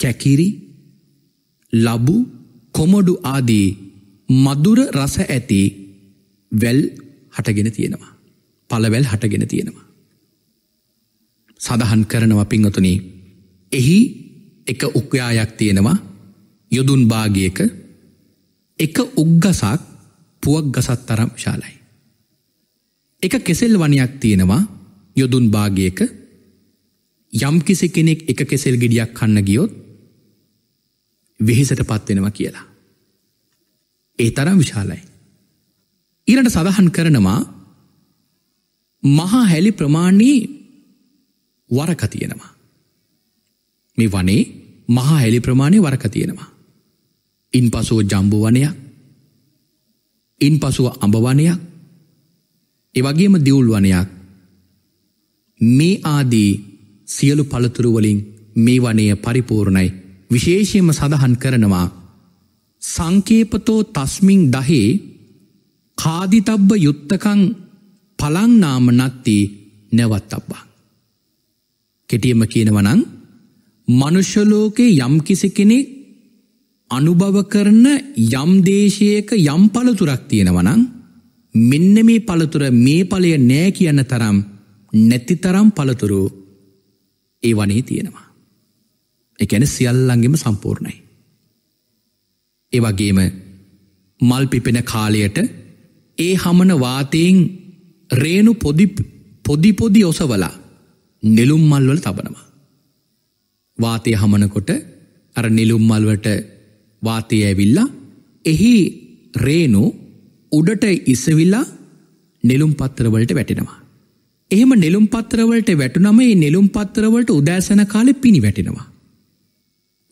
කැකිරි ලබු කොමඩු ආදී මදුර රස ඇති වැල් හටගෙන තියෙනවා. පලවැල් හටගෙන තියෙනවා. සඳහන් කරනවා පිංහතුනේ එහි එක උක්්‍යයායක් තියෙනවා යොදුන් භාගයක එක උග්ගසක් පුවක් ගසත් තරම් ශාලයි. එක කෙසෙල් වනයක් තියෙනවා යොදුන් භාගයක යම්කිසි කෙනෙක් එක කෙසෙල් ගෙඩියක් කන්න ගියොත් වෙහෙසට පත්වෙනවා කියලා. ඒ තරම් විශාලයි. ඊරට සඳහන් කරනවා මහා හැලි ප්‍රමාණයේ වරක තියෙනවා. මේ වනේ මහා හැලි ප්‍රමාණය වරක තියෙනවා. ඉන් පසුව ජම්බුවනයක් ඉන් පසුව අඹවනයක් එවගේම දියවුල්වනයක් මේ ආදී සියලු පළතුරුවලින් මේ වනය පරිපූර්ණයි විශේෂයම සඳහන් කරනවා සංකේපතෝ තස්මින් දහේ කාදිතබ්බ යුත්තකං පලංනාම නත්තේ නැවත් අබ්බා. කෙටියම කියනවනං මනුෂ්‍යලෝකේ යම්කිසි කෙනෙක් අනුභව කරන යම්දේශයක යම් පළතුරක් තියෙනවනං මෙන්න මේ පළතුර මේ පලය නෑ කියන්න තරම් නැති තරම් පළතුරු ඒ වනේ තියෙනවා. එකැන සියල්ලන්ගෙම සම්පූර්ණයි. ඒවගේම මල් පිපෙන කාලයට ඒ හමන වාතයෙන් රේණු පොදිපොදි ඔසවලා නෙළුම් මල්වල තබනවා. වාතය හමනකොට අර නිලුම්මල්වට වාතය ඇවිල්ලා එහි රේනු උඩට ඉසවිල්ලා නෙළුම් පත්‍රවලට වැටෙනවා. එහෙම නෙළුම් පත්‍රවලට වැටුනම ඒ නෙළුම් පත්‍රවලට උදෑසන කාලෙ පිණි වැටෙනවා.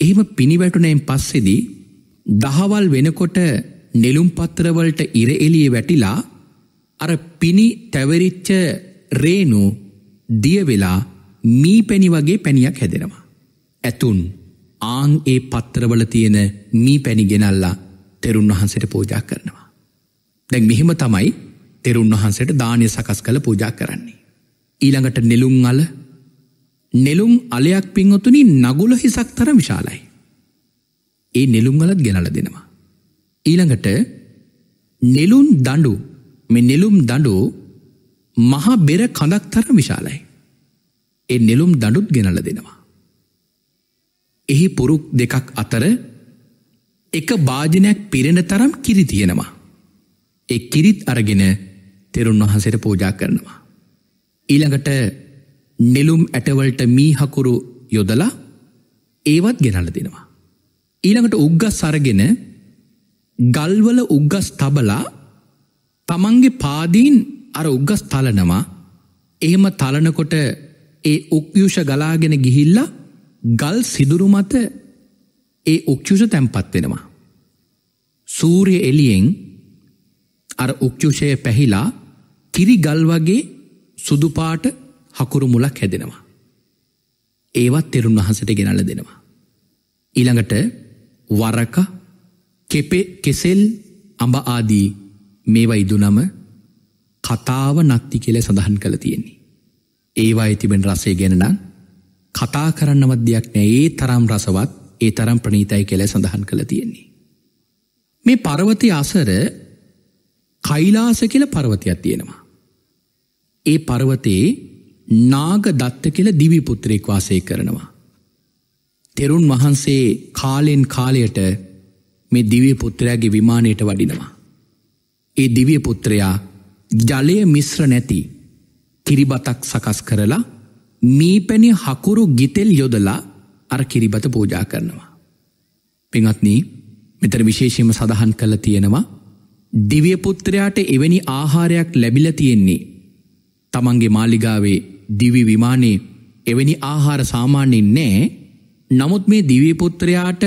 එහෙම පිණිවැටුනයෙන් පස්සෙදී දහවල් වෙනකොට නෙළුම් පත්‍රවලට ඉර එලිය වැටිලා අර පිණි තැවරිච්ච රේනු දියවෙලා මී පැණි වගේ පැණියක් හැදෙනවා. ඇතුන් ආං ඒ පත්‍රවල තියෙන මී පැණි ගෙනල්ලා තෙරුන් වහන්සට පෝජා කරනවා. දැන් මෙහෙම තමයි තෙරුන් වහන්සට දානය සකස් කළ පූජා කරන්නේ. ඊළඟට නෙළුම් අල නෙළුම් අලයක් පින්වතුනි නගුල හිසක් තර විශාලයි. ඒ නෙළුම්ගලත් ගෙනල දෙනවා. ඊළඟට නෙලුම් දඩු මෙ නෙලුම් දඩු මහා බෙර කඳක් තර විශාලයි. එ නෙලුම් දඩුත් ගෙනල දෙනවා. එහි පුරුක් දෙකක් අතර එක භාජනයක් පිරෙන තරම් කිරි තියෙනවා. එ කිරිත් අරගෙන තෙරුන් වහන්සට පෝජා කරනවා. ඊළඟට නෙලුම් ඇටවලට මීහකුරු යොදලා ඒවත් ගෙනල දෙනවා. ඊළඟට උග්ගස් සරගෙන ගල්වල උග්ගස් තබලා තමන්ගේ පාදීන් අර උග්ගස් තලනවා එහෙම තලනකොට ඒ උක්යුෂ ගලාගෙන ගිහිල්ල ගල් සිදුරු මත ඒ උක්ෂුෂ තැන්පත් වෙනවා. සූරය එලියෙන් අර උක්ෂුෂය පැහිලා කිරි ගල් වගේ සුදුපාට හකුරු මුලක් හැදෙනවා. ඒවත් තෙරුන් වහන්සට ගෙනල දෙනවා. ඊළඟට වරකා කෙපෙ කෙසෙල් අඹ ආදී මේවා ඉදුනම කතාව නත්ති කියල සඳහන් කළ තියෙන්නේ. ඒවා ඇතිබෙන් රසේ ගැෙනනම් කතා කරන්නවත් දෙයක් නෑ ඒ තරම් රසවත් ඒ තරම් ප්‍රනීතයි කෙල සඳහන් කළ තියෙන්නේ. මේ පරවති අසර කයිලාස කියල පරවතියක් තියෙනවා. ඒ පරවතයේ නාග දත්ත කියල දිවිපුත්‍රයෙක් වාසය කරනවා. තෙරුන් වහන්සේ කාලෙන් කාලයට මේ දිවිය පුත්‍රයාගේ විමානයට වඩිනවා. ඒ දිවිය පුත්‍රයා ජලය මිශ්‍ර නැති කිරිබතක් සකස් කරලා මී පැණි හකුරු ගිතෙල් යොදලා අර කිරිබත පූජා කරනවා. පිංහත්නී මෙතර විශේෂයම සඳහන් කළ තියෙනවා දිවියපුත්‍රයාට එවැනි ආහාරයක් ලැබිල තියෙන්නේ. තමන්ගේ මාලිගාවේ දිවි විමානයේ එවැනි ආහාර සාමාන්‍යෙන් නෑ නමුත් මේ දිවිපුත්‍රයාට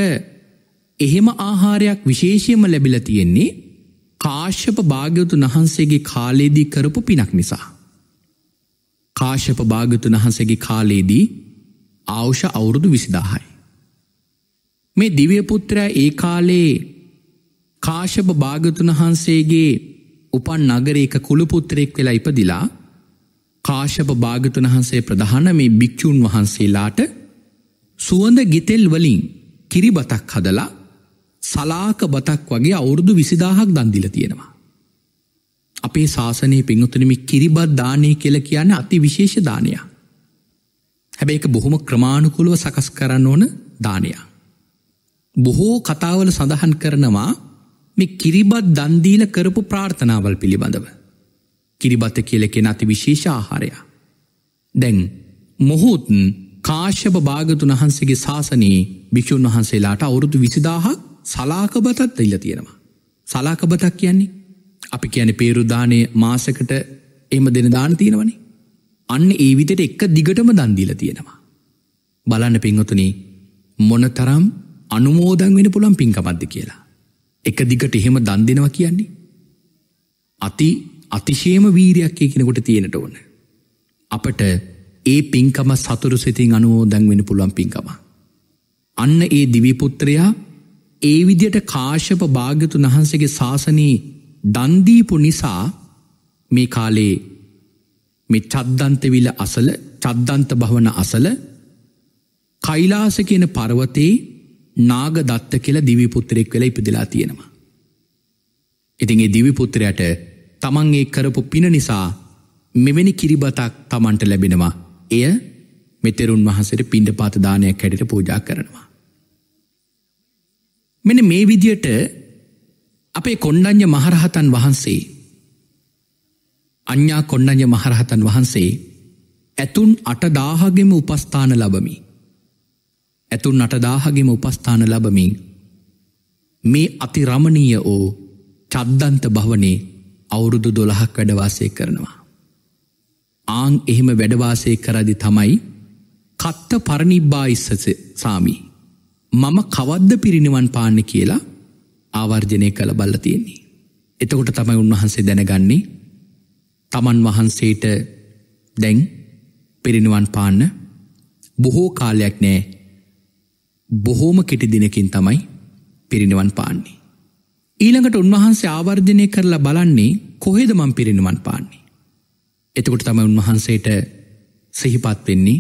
එහෙම ආහාරයක් විශේෂයම ලැබිල තියෙන්නේ කාශ්‍යප භාග්‍යවතුන් වහන්සේගේ කාලේදී කරපු පිනක් නිසා. කාශ්‍යප භාගතුන් වහන්සේගේ කාලේදී ආවුෂ අවුරුදු විසිදාහයි. මේ දිවයපුත්‍රය ඒ කාලේ කාශභ භාගතුන් වහන්සේගේ උපන් නගරේක කුළුපුත්‍රයෙක් වෙලා ඉපදිලා කාශභ භාගතුන් වහන්සේ ප්‍රධාන මේ භික්‍ෂූන් වහන්සේලාට සුවඳ ගිතෙල් වලින් කිරිබතක් හදලා සලාක බතක් වගේ අවුරුදු විසිදාහක් දන්දිල තියෙනවා. අපේ ශාසනයේ පින්වතුනම කිරිබත් දානය කියල කියන්න අති විශේෂ දානයා. හැබැයි එක බොහොම ක්‍රමාණුකුළුව සකස් කරන්න ඕන දානයා. බොහෝ කතාවල සඳහන් කරනවා මේ කිරිබත් දන්දීල කරපු ප්‍රාර්ථනාවල් පිළිබඳව. කිරිබත කියල කෙන අති විශේෂ ආහාරයා. දැන් මොහොතුන් කාශ්‍යප භාගතුන් වහන්සේගේ ශාසනයේ භික්‍ෂූන් වහන්සේලාට අවුරුදු විසිදාහක් සලාකබතත් දීලා තියෙනවා. සලාකබතක් කියන්නේ අපි කියන පේරුදානය මාසකට එම දෙන දාන තියෙනවනේ. අන්න ඒ විතට එක්ක දිගටම දන්දීල තියෙනවා. බලන්න පින්වතුන මොනතරම් අනුමෝදන් වෙන පුළන් පින්කමද්ද කියලා. එක දිගට එහෙම දන් දෙනවා කියන්නේ. අති අතිශේම වීරයක්කය කෙනෙකුට තියෙනට ඕන. අපට ඒ පින්කම සතුරු සිතින් අනුවෝදැන් වෙන පුළුවන් පින්කම. අන්න ඒ දිවිපුත්‍රයා ඒ විදියට කාශ්‍යප භාග්‍යතුන් වහන්සගේ ශාසනී දන්දීපු නිසා මේ කාලේ මේ චද්දන්තවිල අසල චද්දන්ත භවන අසල කයිලාස කියන පරවතේ නාග දත්ත කියලා දිවිපුත්තරෙක් වෙලා ඉපදිලා තියෙනවා. ඉතින් ඒ දිවිපුත්තරයට තමන් ඒ කරපු පින නිසා මෙවැනි කිරිබතක් තමන්ට ලැබෙනවා එය මෙතෙරුන් වහසට පින්ඩ පාතදානයක් හැඩට පූජා කරනවා. මෙන මේ විදියට අපේ කොණ්ඩඥ මහරහතන් වහන්සේ අඥ්ඥා කොණ්ඩඥ මහරහතන් වහන්සේ ඇතුන් අටදාහගෙම උපස්ථාන ලබමි. ඇතුන් අටදාහගෙම උපස්ථාන ලබමින් මේ අතිරමණීය ඕ චද්දන්ත භවනේ අවුරුදු දොළහක් වැඩවාසය කරනවා. ආං එහෙම වැඩවාසය කරදි තමයි කත්ත පරණිබ්බා ඉස්සස සාමී මම කවද්ද පිරිනිවන් පාන්න කියලා ආවර්ජනය කළ බල්ල තියෙන්නේ. එතකොට තමයි උන්වහන්සේ දැනගන්නේ තමන් වහන්සේට දැන් පිරිනිවන් පාන්න බොහෝ කාලයක් නෑ බොහෝම කෙටි දිනකින් තමයි පිරිනිවන් පාන්නේ. ඊළඟට උන්වහන්සේ ආවර්ජනය කරලා බලන්නේ කොහෙද මං පිරිනිවන් පාන්නේ. එතකොට තමයි උන්වහන්සේට සිහිපත් වෙන්නේ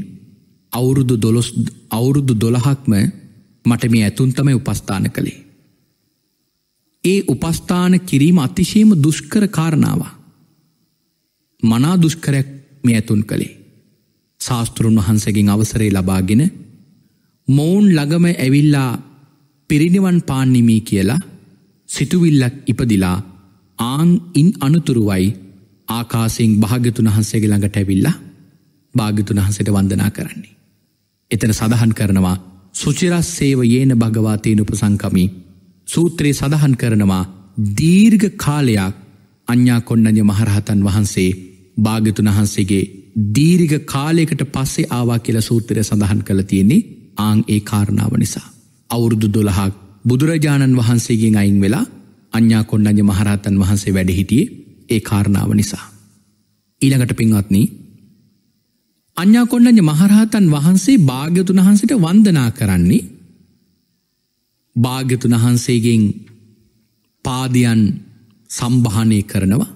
අවුරුදු දොළොස් අවුරුදු දොළහක්ම මට මේ ඇතුන්තම උපස්ථාන කළේ. ඒ උපස්ථාන කිරීම අතිශයම දුෂ්කර කාරණාව. මනා දුෂ්කරයක් මේ ඇතුන් කළේ. ශාස්තෘන් වහන්සගෙන් අවසරේ ලබාගෙන මොවුන් ළඟම ඇවිල්ලා පිරිනිවන් පාන්නිමී කියලා සිතුවිල්ලක් ඉපදිලා ආං ඉන් අනුතුරුවයි ආකාසිං භාගතුන හන්සේගේ ළඟට ඇවිල්ලා භාගතුන හන්සට වන්දනා කරන්නේ. එතන සඳහන් කරනවා සුචිරස්සේව ඒන භගවාතයෙන් උපසංකමි සූත්‍රයේ සඳහන් කරනවා දීර්ඝ කාලයක් අඥ්ඥා කොන්නජ මහරහතන් වහන්සේ භාගතුන් වහන්සේගේ දීර්ඝ කාලයකට පස්සේ ආවා කියල සූත්‍රය සඳහන් කළ තියෙන්නේ ආං ඒ කාරණාව නිසා. අවුරුදු දොළහක් බුදුරජාණන් වහන්සේගෙන් අයින් වෙලා අඥ්ඥා කොන්නජ මහරහතන් වහන්සේ වැඩහිටියේ ඒ කාරණාව නිසා. ඊළඟට පින්වත්න්නේ අඥාකොණ්ඩජ මහරහතන් වහන්සේ භාග්‍යතුන් වහන්සට වන්දනා කරන්නේ භාග්‍යතුන් වහන්සේගෙන් පාදියන් සම්භානය කරනවා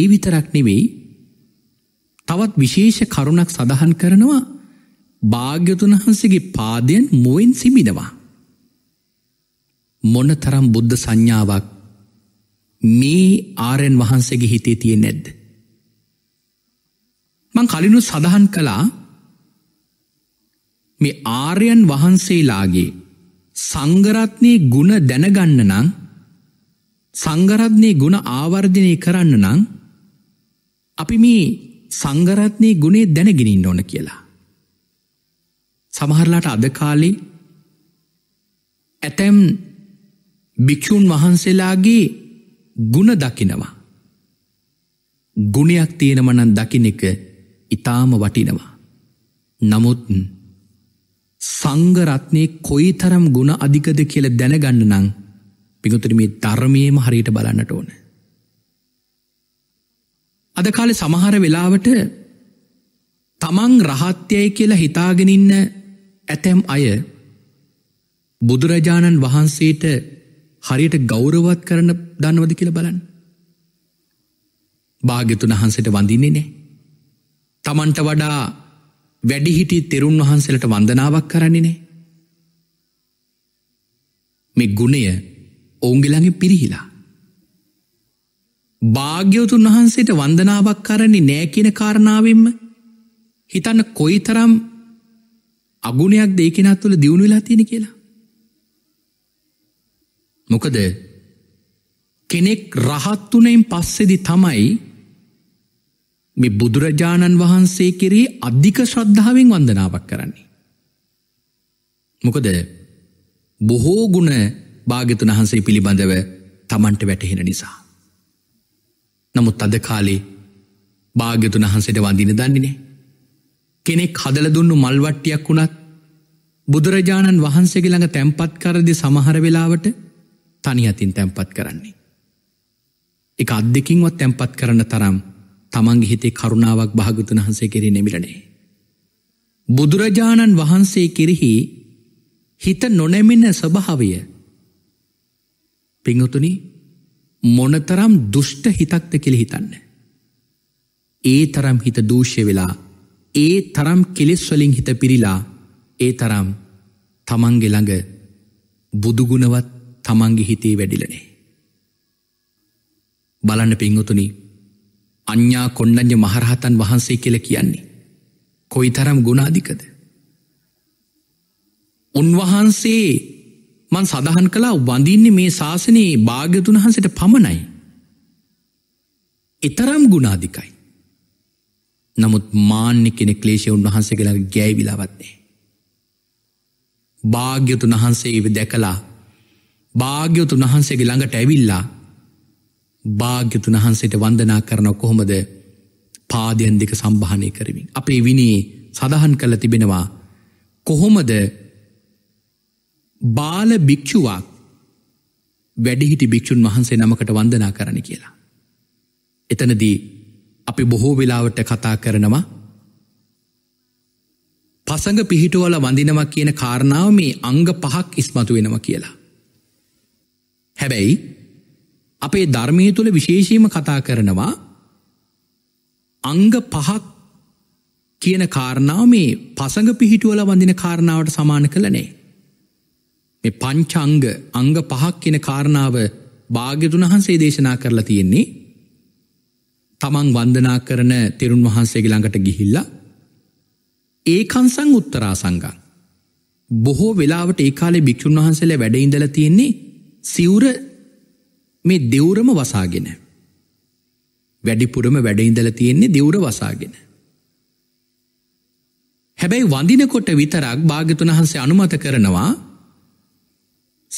ඒ විතරක් නෙවෙයි තවත් විශේෂ කරුණක් සඳහන් කරනවා භාග්‍යතුන් වහන්සේගේ පාදයන් මුවෙන් සිමිනවා. මොන තරම් බුද්ධ සංඥාවක් මේ ආරෙන් වහන්සේගේ හිතේ තිය නැද්ද. මං කලිනු සඳහන් කළා මේ ආර්යන් වහන්සේලාගේ සංගරත්නය ගුණ දැනගන්න නං සංගරත්නය ගුණ ආවර්ධනය කරන්න නං අපි මේ සංගරත්නය ගුණේ දැනගෙනින් ඕන කියලා. සමහරලාට අද කාලේ ඇතැම් භික්‍ෂූන් වහන්සේලාගේ ගුණ දකිනවා. ගුණයක් තියෙනමනන් දකින එක ඉතාම වටිනවා. නමුත් සංගරත්නය කොයි තරම් ගුණ අධිකද කියල දැනගන්න නං පිගුතර මේ ධර්මයම හරියට බලන්නට ඕන. අද කාලෙ සමහර වෙලාවට තමන් රහත්‍යය කියලා හිතාගෙනඉන්න ඇතැම් අය බුදුරජාණන් වහන්සේට හරියට ගෞරවත් කරන දන්නවද කියල බලන්න. භාග්‍යතුන් වහන්සට වඳන්නේ නෑ. තමන්ට වඩා වැඩිහිටි තෙරුන් වහන්සලට වන්දනාවක් කරන්නේනේ. මේ ගුණය ඔවුන්ගෙළඟ පිරිහිලා. භාග්‍යවතුන් වහන්සේට වන්දනාවක් කරන්නේ නෑ කියන කාරණාවෙන්ම හිතන්න කොයි තරම් අගුණයක් දෙකෙනත් තුළ දියුණුවෙලා තියෙන කියලා. මොකද කෙනෙක් රහත්තුනෙන් පස්සෙදි තමයි මේ බුදුරජාණන් වහන්සේ කෙරේ අධික ශ්‍රද්ධාවෙන් වන්දනාවක් කරන්නේ. මොකද බොහෝ ගුණ භාගතුන් වහන්සේ පිළිබඳව තමන්ට වැටහෙන නිසා. නමුත් අද කාලේ භාගතුන් වහන්සට වඳින දන්නේනේ. කෙනෙක් හදල දුන්නු මල්වට්ටියක් වුණත් බුදුරජාණන් වහන්සේගේ ළඟ තැම්පත් කරදි සමහර වෙලාවට තනි අතින් තැම්පත් කරන්නේ. එක අත් දෙකින්වත් තැම්පත් කරන තරම් තමන්ගේ හිතේ කරුණාවක් භාගතුන් වහන්සේ කෙරි නෙමිලනේ. බුදුරජාණන් වහන්සේ කෙරෙහි හිත නොනැමෙන ස්වභාවය පිංහතුනි මොනතරම් දුෂ්ට හිතක්ද කෙළ හිතන්න. ඒ තරම් හිත දූෂ්‍ය වෙලා ඒ තරම් කෙලෙස්වලින් හිත පිරිලා ඒ තරම් තමන්ගෙළඟ බුදුගුණවත් තමන්ගේ හිතේ වැඩිලනේ. බලන්න පිංහතුනිි අඥ්ඥා කොණ්ඩං්ජ මහරහතන් වහන්සේ කෙළ කියන්නේ. කොයි තරම් ගුණාධිකද. උන්වහන්සේ මන් සඳහන් කලා වඳින්නේ මේ ශාසනයේ භාග්‍යතුන් වහන්සට පමණයි. එතරම් ගුණාධිකයි. නමුත් මාන්‍ය කෙනෙ ක්ලේෂය උන්වහන්සේ කළ ගැයිවිලාවත්න්නේ. භාග්‍යතුන් වහන්සේ ඉව දැකලා භාග්‍යතුන් වහන්සේගේ ළඟට ඇවිල්ලා භාග්‍යතුන් වහන්සේට වන්දනා කරන කොහොමද පාදයන්දික සම්භානය කරමින්. අපේ විනේ සඳහන් කළ තිබෙනවා කොහොමද බාල භික්‍ෂුවක් වැඩිහිටි භික්‍ෂූන් වහන්සේ නමකට වන්දනා කරන කියලා. එතනදී අපි බොහෝ වෙලාවට කතා කරනවා පසඟ පිහිටුවල වඳිනවා කියන කාරණාව මේ අංග පහක් ඉස්මතු වෙනවා කියලා. හැබැයි අපේ ධර්මය තුළ විශේෂීම කතා කරනවා අංග පහක් කියන කාරණාව මේ පසඟ පිහිටුවල වඳන කාරණාවට සමාන කළනේ. මේ පංචංග අංග පහක් කියන කාරණාව භාග්‍යතුන් වහන්සේ දේශනා කරලා තියෙන්නේ තමන් වන්දනා කරන තෙරුන් වහන්සේගේ ළඟට ගිහිල්ල ඒකන්සං උත්තරා සංගන් බොහෝ වෙලාවට ඒකාලේ භික්‍ෂූන් වහන්සේලා වැඩඉඳල තියෙන්නේ සිවුර මේ දෙවරම වසාගෙන. වැඩිපුරම වැඩඉඳල තියෙන්නේ දෙවර වසාගෙන. හැබැයි වඳිනකොට විතරක් භාගතුන් වහන්සේ අනුමත කරනවා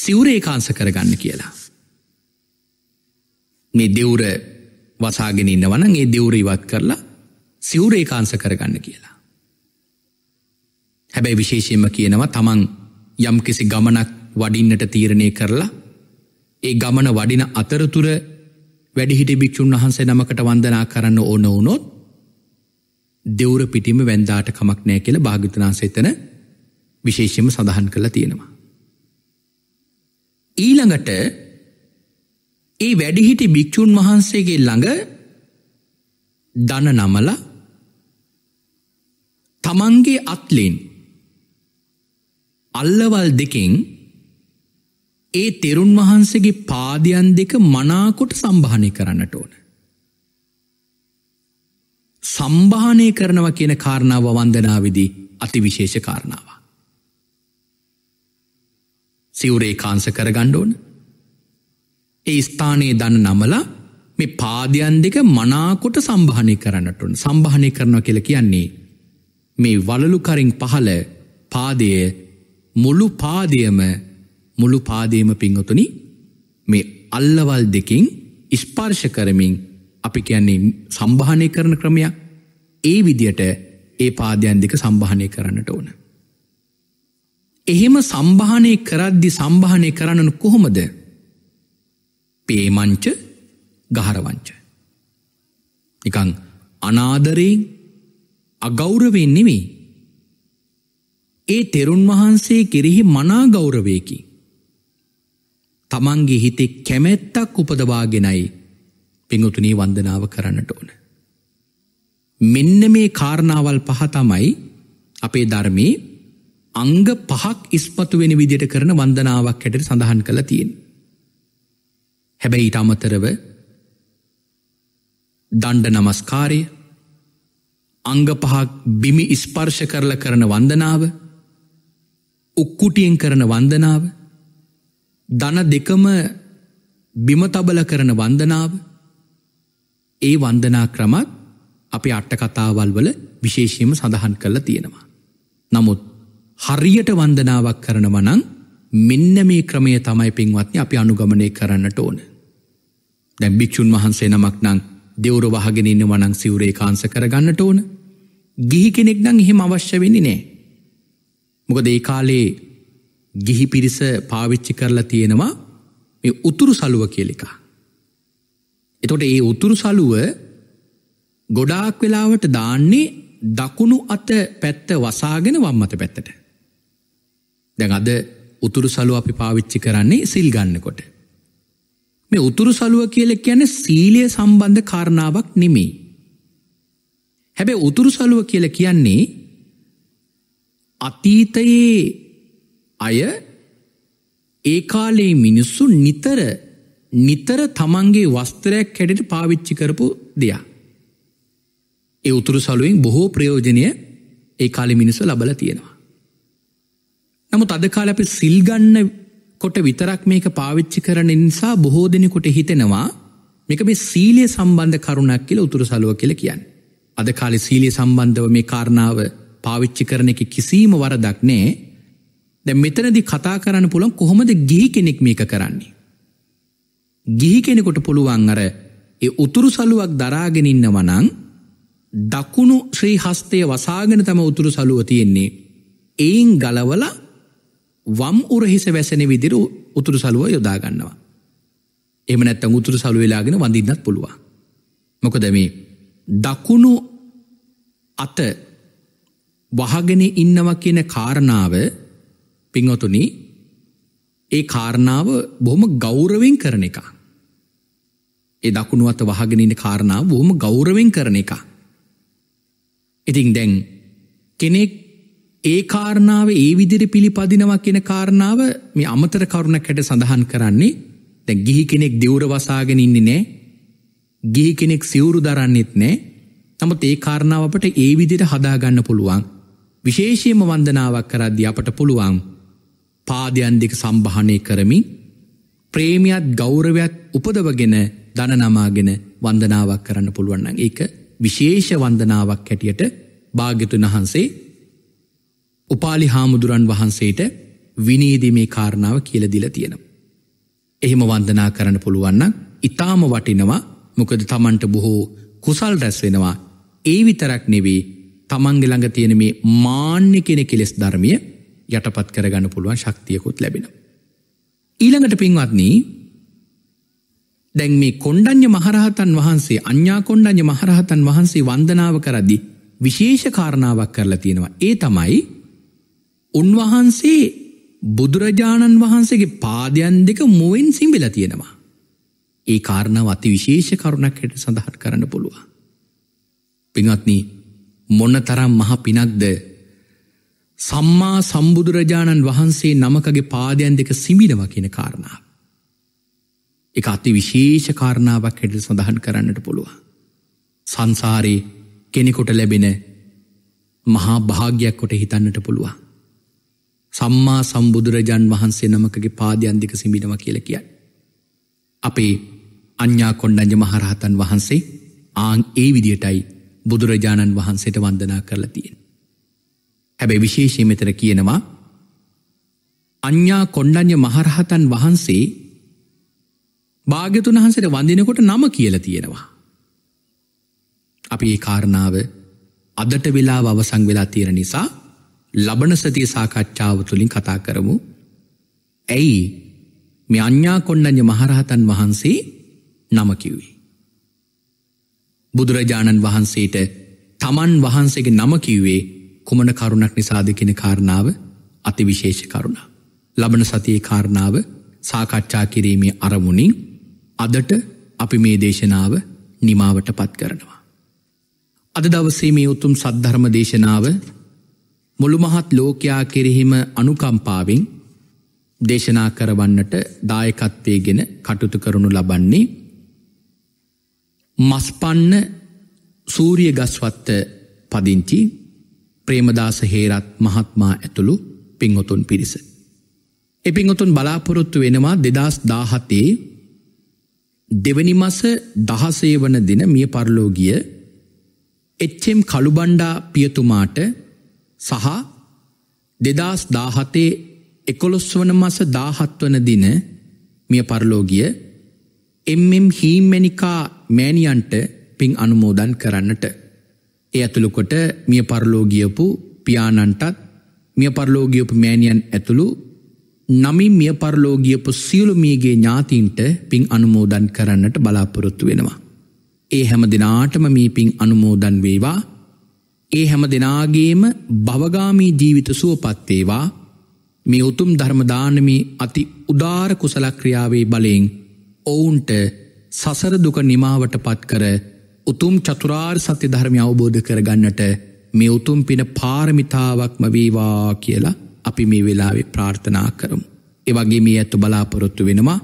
සිවර ඒකාන්ස කරගන්න කියලා. මේ දෙවර වසාගෙන ඉන්නවන ඒ දෙවර ඉවත් කරලා සිවර ඒකාන්ස කරගන්න කියලා. හැබැයි විශේෂයෙන්ම කියනවා තමන් යම් කිසි ගමනක් වඩින්නට තීරණය කරලා ඒ ගමන වඩින අතරතුර වැඩිහිට භික්‍ෂූන් වහන්සේ නමකට වන්දනා කරන්න ඕන ඕනොත් දෙවර පිටිම වැන්දාට කමක් නෑ කියල භාගිතනාසේතන විශේෂම සඳහන් කළ තියෙනවා. ඊළඟට ඒ වැඩිහිටි භික්‍ෂූන් වහන්සේගේ ළඟ දන නමල තමන්ගේ අත්ලෙන් අල්ලවල් දෙකින් ඒ තෙරුන් වහන්සේගේ පාදයන් දෙක මනාකොට සම්භානය කරන්නට ඕන. සම්භානය කරනව කියන කාරණාව වන්දනාවිදී අති විශේෂ කාරණාව. සිවරේ කාන්ස කරගණ්ඩ ඕන. ඒ ස්ථානයේ දන්න නමලා මේ පාදයන් දෙක මනාකොට සම්භානය කරන්නටඋන් සම්භානය කරනවා කියල කියන්නේ. මේ වලලු කරින් පහල පාදය මුළු පාදයම මුළු පාදේම පිංහතුනි මේ අල්ලවල් දෙකින් ඉස්පාර්ශ කරමින් අපි කියන්නේ සම්භානය කරන ක්‍රමයක් ඒ විදියට ඒ පාදයන් දෙක සම්භානය කරන්නට ඕන. එහෙම සම්භානය කරද්දි සම්භානය කරන්නන කොහොමද පේමංච ගහරවංච. නිකං අනාදරයෙන් අගෞරවෙන් නෙවෙයි. ඒ තෙරුන් වහන්සේ කෙරෙහි මනා ගෞරවයකි. තමන්ගේ හිතේ කැමැත්තක් උපදවාගෙනයි පෙඟුතුනී වන්දනාව කරන්නට ඕන. මෙන්න මේ කාරණාවල් පහ තමයි අපේ ධර්මී අංග පහක් ඉස්පතුවෙන විදිට කරන වන්දනාවක් හැට සඳහන් කළ තියෙන්. හැබැයි ඊට අමතරව දණ්ඩ නමස්කාරය අංග පහක් බිමි ඉස්පර්ශ කරල කරන වන්දනාව උක්කුටියෙන් කරන වන්දනාව දන දෙකම බිමතබල කරන වන්දනාව ඒ වන්දනා ක්‍රමත් අපි අට්ටකතාවල් වල විශේෂයම සඳහන් කරලා තියෙනවා. නමුත් හරියට වන්දනාවක් කරනවනං මෙන්න මේ ක්‍රමය තමයි පින්වත්න අපි අනුගමනය කරන්නට ඕන. දැ භික්‍ෂූන් වහන්සේ නමක් නං දෙවර වහගෙන ඉන්න වනං සිවරේ කාන්ස කරගන්නට ඕන ගිහි කෙනෙක් නං එහෙම අවශ්‍ය වෙනි නෑ. මොකද ඒ කාලේ ගිහි පිරිස පාවිච්චි කරලා තියෙනවා මේ උතුරු සලුව කියලිකා. එතොට ඒ උතුරු සලුව ගොඩාක් වෙලාවට දාන්නේ දකුණු අත පැත්ත වසාගෙන වම්මත පැත්තට. දැන් අද උතුරු සලුව අපි පාවිච්චි කරන්නේ සිල් ගන්නකොට. මේ උතුරු සලුව කියල කියන සීලිය සම්බන්ධ කාරණාවක් නෙමේ. හැබැ උතුරු සලුව කියල කියන්නේ අතීතයේ අය ඒ කාලේ මිනිස්සු නිතර නිතර තමන්ගේ වස්තරයක් කැඩට පාවිච්චි කරපු දෙයා. ඒ උතුරු සලුවෙන් බොහෝ ප්‍රයෝජනය ඒ කාලි මිනිස ලබල තියෙනවා. නමුත් අද කාල අපි සිල්ගන්න කොට විතරක් මේක පාවිච්චි කරන නිසා බොහෝ දෙනෙකොට හිතෙනවා මේක මේ සීලිය සම්බන්ධ කරුණක් කියල උතුරු සලුව කියල කියන්න. අද කාලෙ සීලිය සම්බන්ධව මේ කාරණාව පාවිච්චි කරන එක කිසීම වරදක් නෑ දැ මෙතනදි කතා කරන්න පුළන් කොහොමද ගිහි කෙනෙක් මේක කරන්නේ. ගිහි කෙනෙකොට පුළුවන් අර ඒ උතුරු සලුවක් දරාගෙනඉන්න වනං දකුණු ශ්‍රී හස්තය වසාගෙන තම උතුරු සලුව තියෙන්නේ එයින් ගලවල වම් උරහිස වැසෙන විදිරු උතුරු සලුව යොදාගන්නවා. එම නැත්තං උතුරු සලු වෙලාගෙන වඳින්නත් පුළුවන්. මොකද මේ දකුණු අත වහගෙන ඉන්නව කියන කාරණාව පිංහතුනි ඒ කාරණාව බොහොම ගෞරවෙන් කරන එක. ඒ දකුණු අත වහගෙනන කාරණාව බොහොම ගෞරවෙන් කරන එක. ඉතිං දැන් කෙනෙක් ඒ කාරණාව ඒ විදිරි පිළිපදිනවා කියෙන කාරණාව මේ අමතර කරුණ කැට සඳහන් කරන්නේ දැ ගිහි කෙනෙක් දෙවර වසාගෙන ඉන්නේ නෑ ගිහි කෙනෙක් සිවුරු දරන්නෙත් නෑ නමුත් ඒ කාරණාවට ඒ විදිට හදාගන්න පුළුවන් විශේෂයම වන්දනාවක් කරද්‍ය අපට පුළුවන් පාදයන් දෙක සම්භානය කරමින් ප්‍රේමියත් ගෞරවයක් උපදවගෙන දනනමාගෙන වන්දනාවක් කරන්න පුළුවන්න ඒක විශේෂ වන්දනාවක් හැටියට භාගතුන් වහන්සේ උපාලි හාමුදුරන් වහන්සේට විනේදීමේ කාරණාව කියලදිල තියෙන. එහෙම වන්දනා කරන්න පුළුවන්න ඉතාම වටිනවා මොකද තමන්ට බොහෝ කුසල් රැස් වෙනවා ඒ විතරක් නෙවේ තමන්ගළඟ තියෙන මේ මාන්‍ය කෙන කෙලෙස් ධර්මිය යටපත් කරගන්න පුළුවන් ශක්තියකුත් ලැබෙන. ඊළඟට පින්වත්නී දැන් මේ කොණ්ඩඥ මහරහතන් වහන්සේ අඥා කොණ්ඩඥ මහරහතන් වහන්සේ වන්දනාව කරද්දි විශේෂ කාරණාවක් කරලා තියෙනවා. ඒ තමයි උන්වහන්සේ බුදුරජාණන් වහන්සේගේ පාදයන් දෙක මුවෙන් සිම්බිල තියෙනවා. ඒ කාරණාව අති විශේෂ කරුණක් හෙට සඳහට කරන්න පුළුවන්. පින්වත්නී මොන්න තරම් මහ පිනක්ද සම්මා සම්බුදුරජාණන් වහන්සේ නමකගේ පාදයන් දෙක සිමිනව කියන කාරණාව. එක අති විශේෂ කාරණාවක් හෙට සඳහන් කරන්නට පුළුව. සංසාරයේ කෙනෙකොට ලැබෙන මහා භාගයක් කොට හිතන්නට පුළුවන්. සම්මා සම්බුදුරජන් වහන්සේ නමකගේ පාදයන්දික සිමිනව කියල කිය. අපේ අඥ්ඥා කොණ්ඩජ මහරහතන් වහන්සේ ආං ඒ විදියටයි බුදුරජාණන් වහන්සේට වන්දනා කරලා තියෙන්. හැබැ විශේෂය මෙතර කියනවා අඥ්ඥා කොණ්ඩඥ මහරහතන් වහන්සේ භාගතුන් වහන්සට වඳනකොට නම කියල තියෙනවා. අපි ඒ කාරණාව අදට වෙලා අවසං වෙලා තියෙන නිසා ලබන සතිය සාකච්ඡාව තුළින් කතා කරමු ඇයි මේ අඥ්ඥා කොණ්ඩඥ මහරහතන් වහන්සේ නමකිවේ. බුදුරජාණන් වහන්සේට තමන් වහන්සේගේ නමකිවේ කුමන කරුණක් නිසාද කෙන කාරණාව අති විශේෂ කරුණ. ලබන සතියේ කාරණාව සාකච්ඡා කිරීමේ අරමුණින් අදට අපි මේ දේශනාව නිමාවට පත් කරනවා. අද දවසේ මේ උතුම් සද්ධර්ම දේශනාව මුළුමහත් ලෝකයා කෙරෙහිම අනුකම්පාවෙන් දේශනා කරවන්නට දායකත්වය ගෙන කටුතු කරනු ලබන්නේ මස්පන්න සූරිය ගස්වත්ත පදිංචි ප්‍රේමදාස හේරත් මහත්මා ඇතුළු පිංහොතුන් පිරිස. එපිංහොතුන් බලාපොරොත්තු වෙනවා දෙදස් දාහතේ දෙවනි මස දහසේ වන දින මිය පරලෝගිය එච්චෙම් කළුබණ්ඩා පියතුමාට සහ දෙදස් දාහතේ එකොළොස් වන මස දාහත්වන දින මිය පරලෝගිය එම්මෙම් හීමමැනිකා මෑණියන්ට පින් අනුමෝදන් කරන්නට ඒ ඇතුළුකොට මිය පරලෝගියපු පියාණන්ටත් මිය පරලෝගියපු මෑනියන් ඇතුළු නමින් මිය පරලෝගියපු සියලු මියගේ ඥාතින්ට පින් අනුමෝදන් කරන්නට බලාපොරොත්තු වෙනවා. ඒ හැම දෙනාටම මේ පින් අනුමෝදන් වේවා ඒ හැම දෙනාගේම භවගාමී ජීවිත සුවපත්තේවා මේ උතුම් ධර්මදානමි අති උදාර කුසලක්‍රියාවේ බලයෙන් ඔවුන්ට සසරදුක නිමාවට පත්කර උතුම් චතුරාර් සත්‍ය ධර්මය අවබෝධ කරගන්නට මේ උතුම් පින පාරමිතාවක්ම වේවා කියලා අපි මේ වෙලාවෙ ප්‍රාර්ථනා කරම්. එවගේ මේ ඇත්තු බලාපොරොත්තු වෙනවා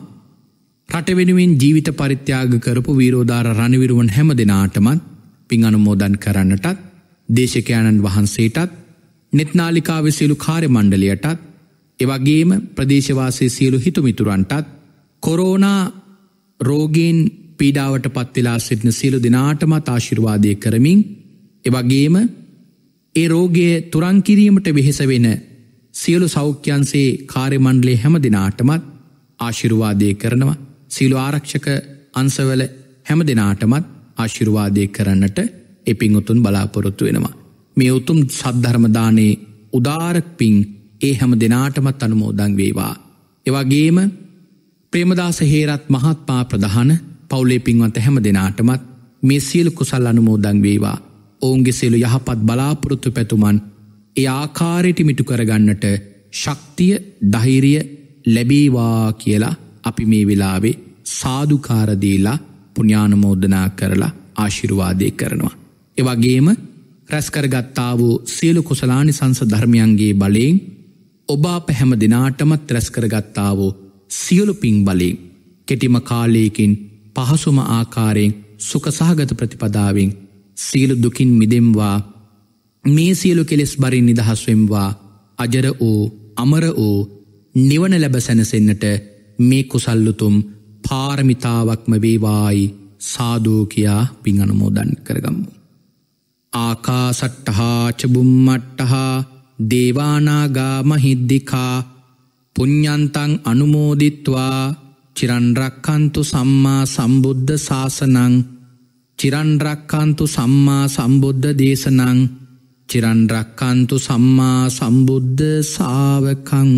රටවෙනුවෙන් ජීවිත පරිත්‍යාග කරපු වීරෝධාර රණවිරුවන් හැම දෙනාටමත් පින් අනුමෝදන් කරන්නටත් දේශකයාණන් වහන්සේටත් නෙත්නාලිකාවෙ සියලු කාරය මණ්ඩලියටත් එවගේම ප්‍රදේශවාසය සියලු හිතුමිතුරන්ටත් කොරෝනා රෝගෙන් පීඩාවට පත්වෙලා සිටින සියලු දෙනාටම තාශිර්වාදය කරමින් එවගේම ඒ රෝගය තුරංකිරීමට වෙහෙස වෙන සියලු සෞඛ්‍යන්සේ කාර්මණ්ඩලේ හැම දෙනාටමත් ආශිරුවාදය කරනවා සිලු ආරක්ෂක අන්සවල හැම දෙනාටමත් ආශිරුවාදය කරන්නට එපින් උතුන් බලාපොරොත්තු වෙනවා. මේ උතුම් සද්ධර්මදානයේ උදාරක් පින් ඒ හැම දෙනාටමත් අනුමෝදං වේවා. එවගේම ප්‍රේමදාස හේරත් මහත්පා ප්‍රධාන පවුලේ පින්වන්ත හැම දෙනාටමත් මේ සියලු කුසල් අනුමෝදං වේවා ඔවුන්ගේ සියලු යහපත් බලාපොරොත්තු පැතුමන් ඒ ආකාරයට මිටු කරගන්නට ශක්තිය දහිරිය ලැබේවා කියලා අපි මේ වෙලාවේ සාධකාරදීලා පුඥානමෝදනා කරලා ආශිරුවාදය කරනවා. එවගේම රැස්කරගත්තා වූ සියලු කුසලානි සංස ධර්මයන්ගේ බලයෙන් ඔබා පැහැම දෙනාටමත් රැස්කරගත්තා වූ සියලු පින් බලයෙන් කෙටිම කාලයකින් පහසුම ආකාරයෙන් සුකසාගත ප්‍රතිපදාවෙන් සියලු දුකින් මිදෙම්වා මේ සියලු කෙලෙස් බරින් නිදහස්වෙම්වා අජර වූ අමර වූ නිවන ලැබ සැනසෙන්න්නට මේ කුසල්ලුතුම් පාරමිතාවක්ම වේවායි සාදූ කියයා පිංහනුමෝදන් කරගම්මු. ආකා සට්ටහා චබුම්මට්ටහා දේවානාගා මහිද්දිකා පුඤ්ඥන්තං අනුමෝදිත්වා චිරන්රක්කන්තු සම්මා සම්බුද්ධ ශාසනං චිරන්රක්කන්තු සම්මා සම්බුද්ධ දේශනං චිරන්රක්කන්තු සම්මා සම්බුද්ධ සාාවකං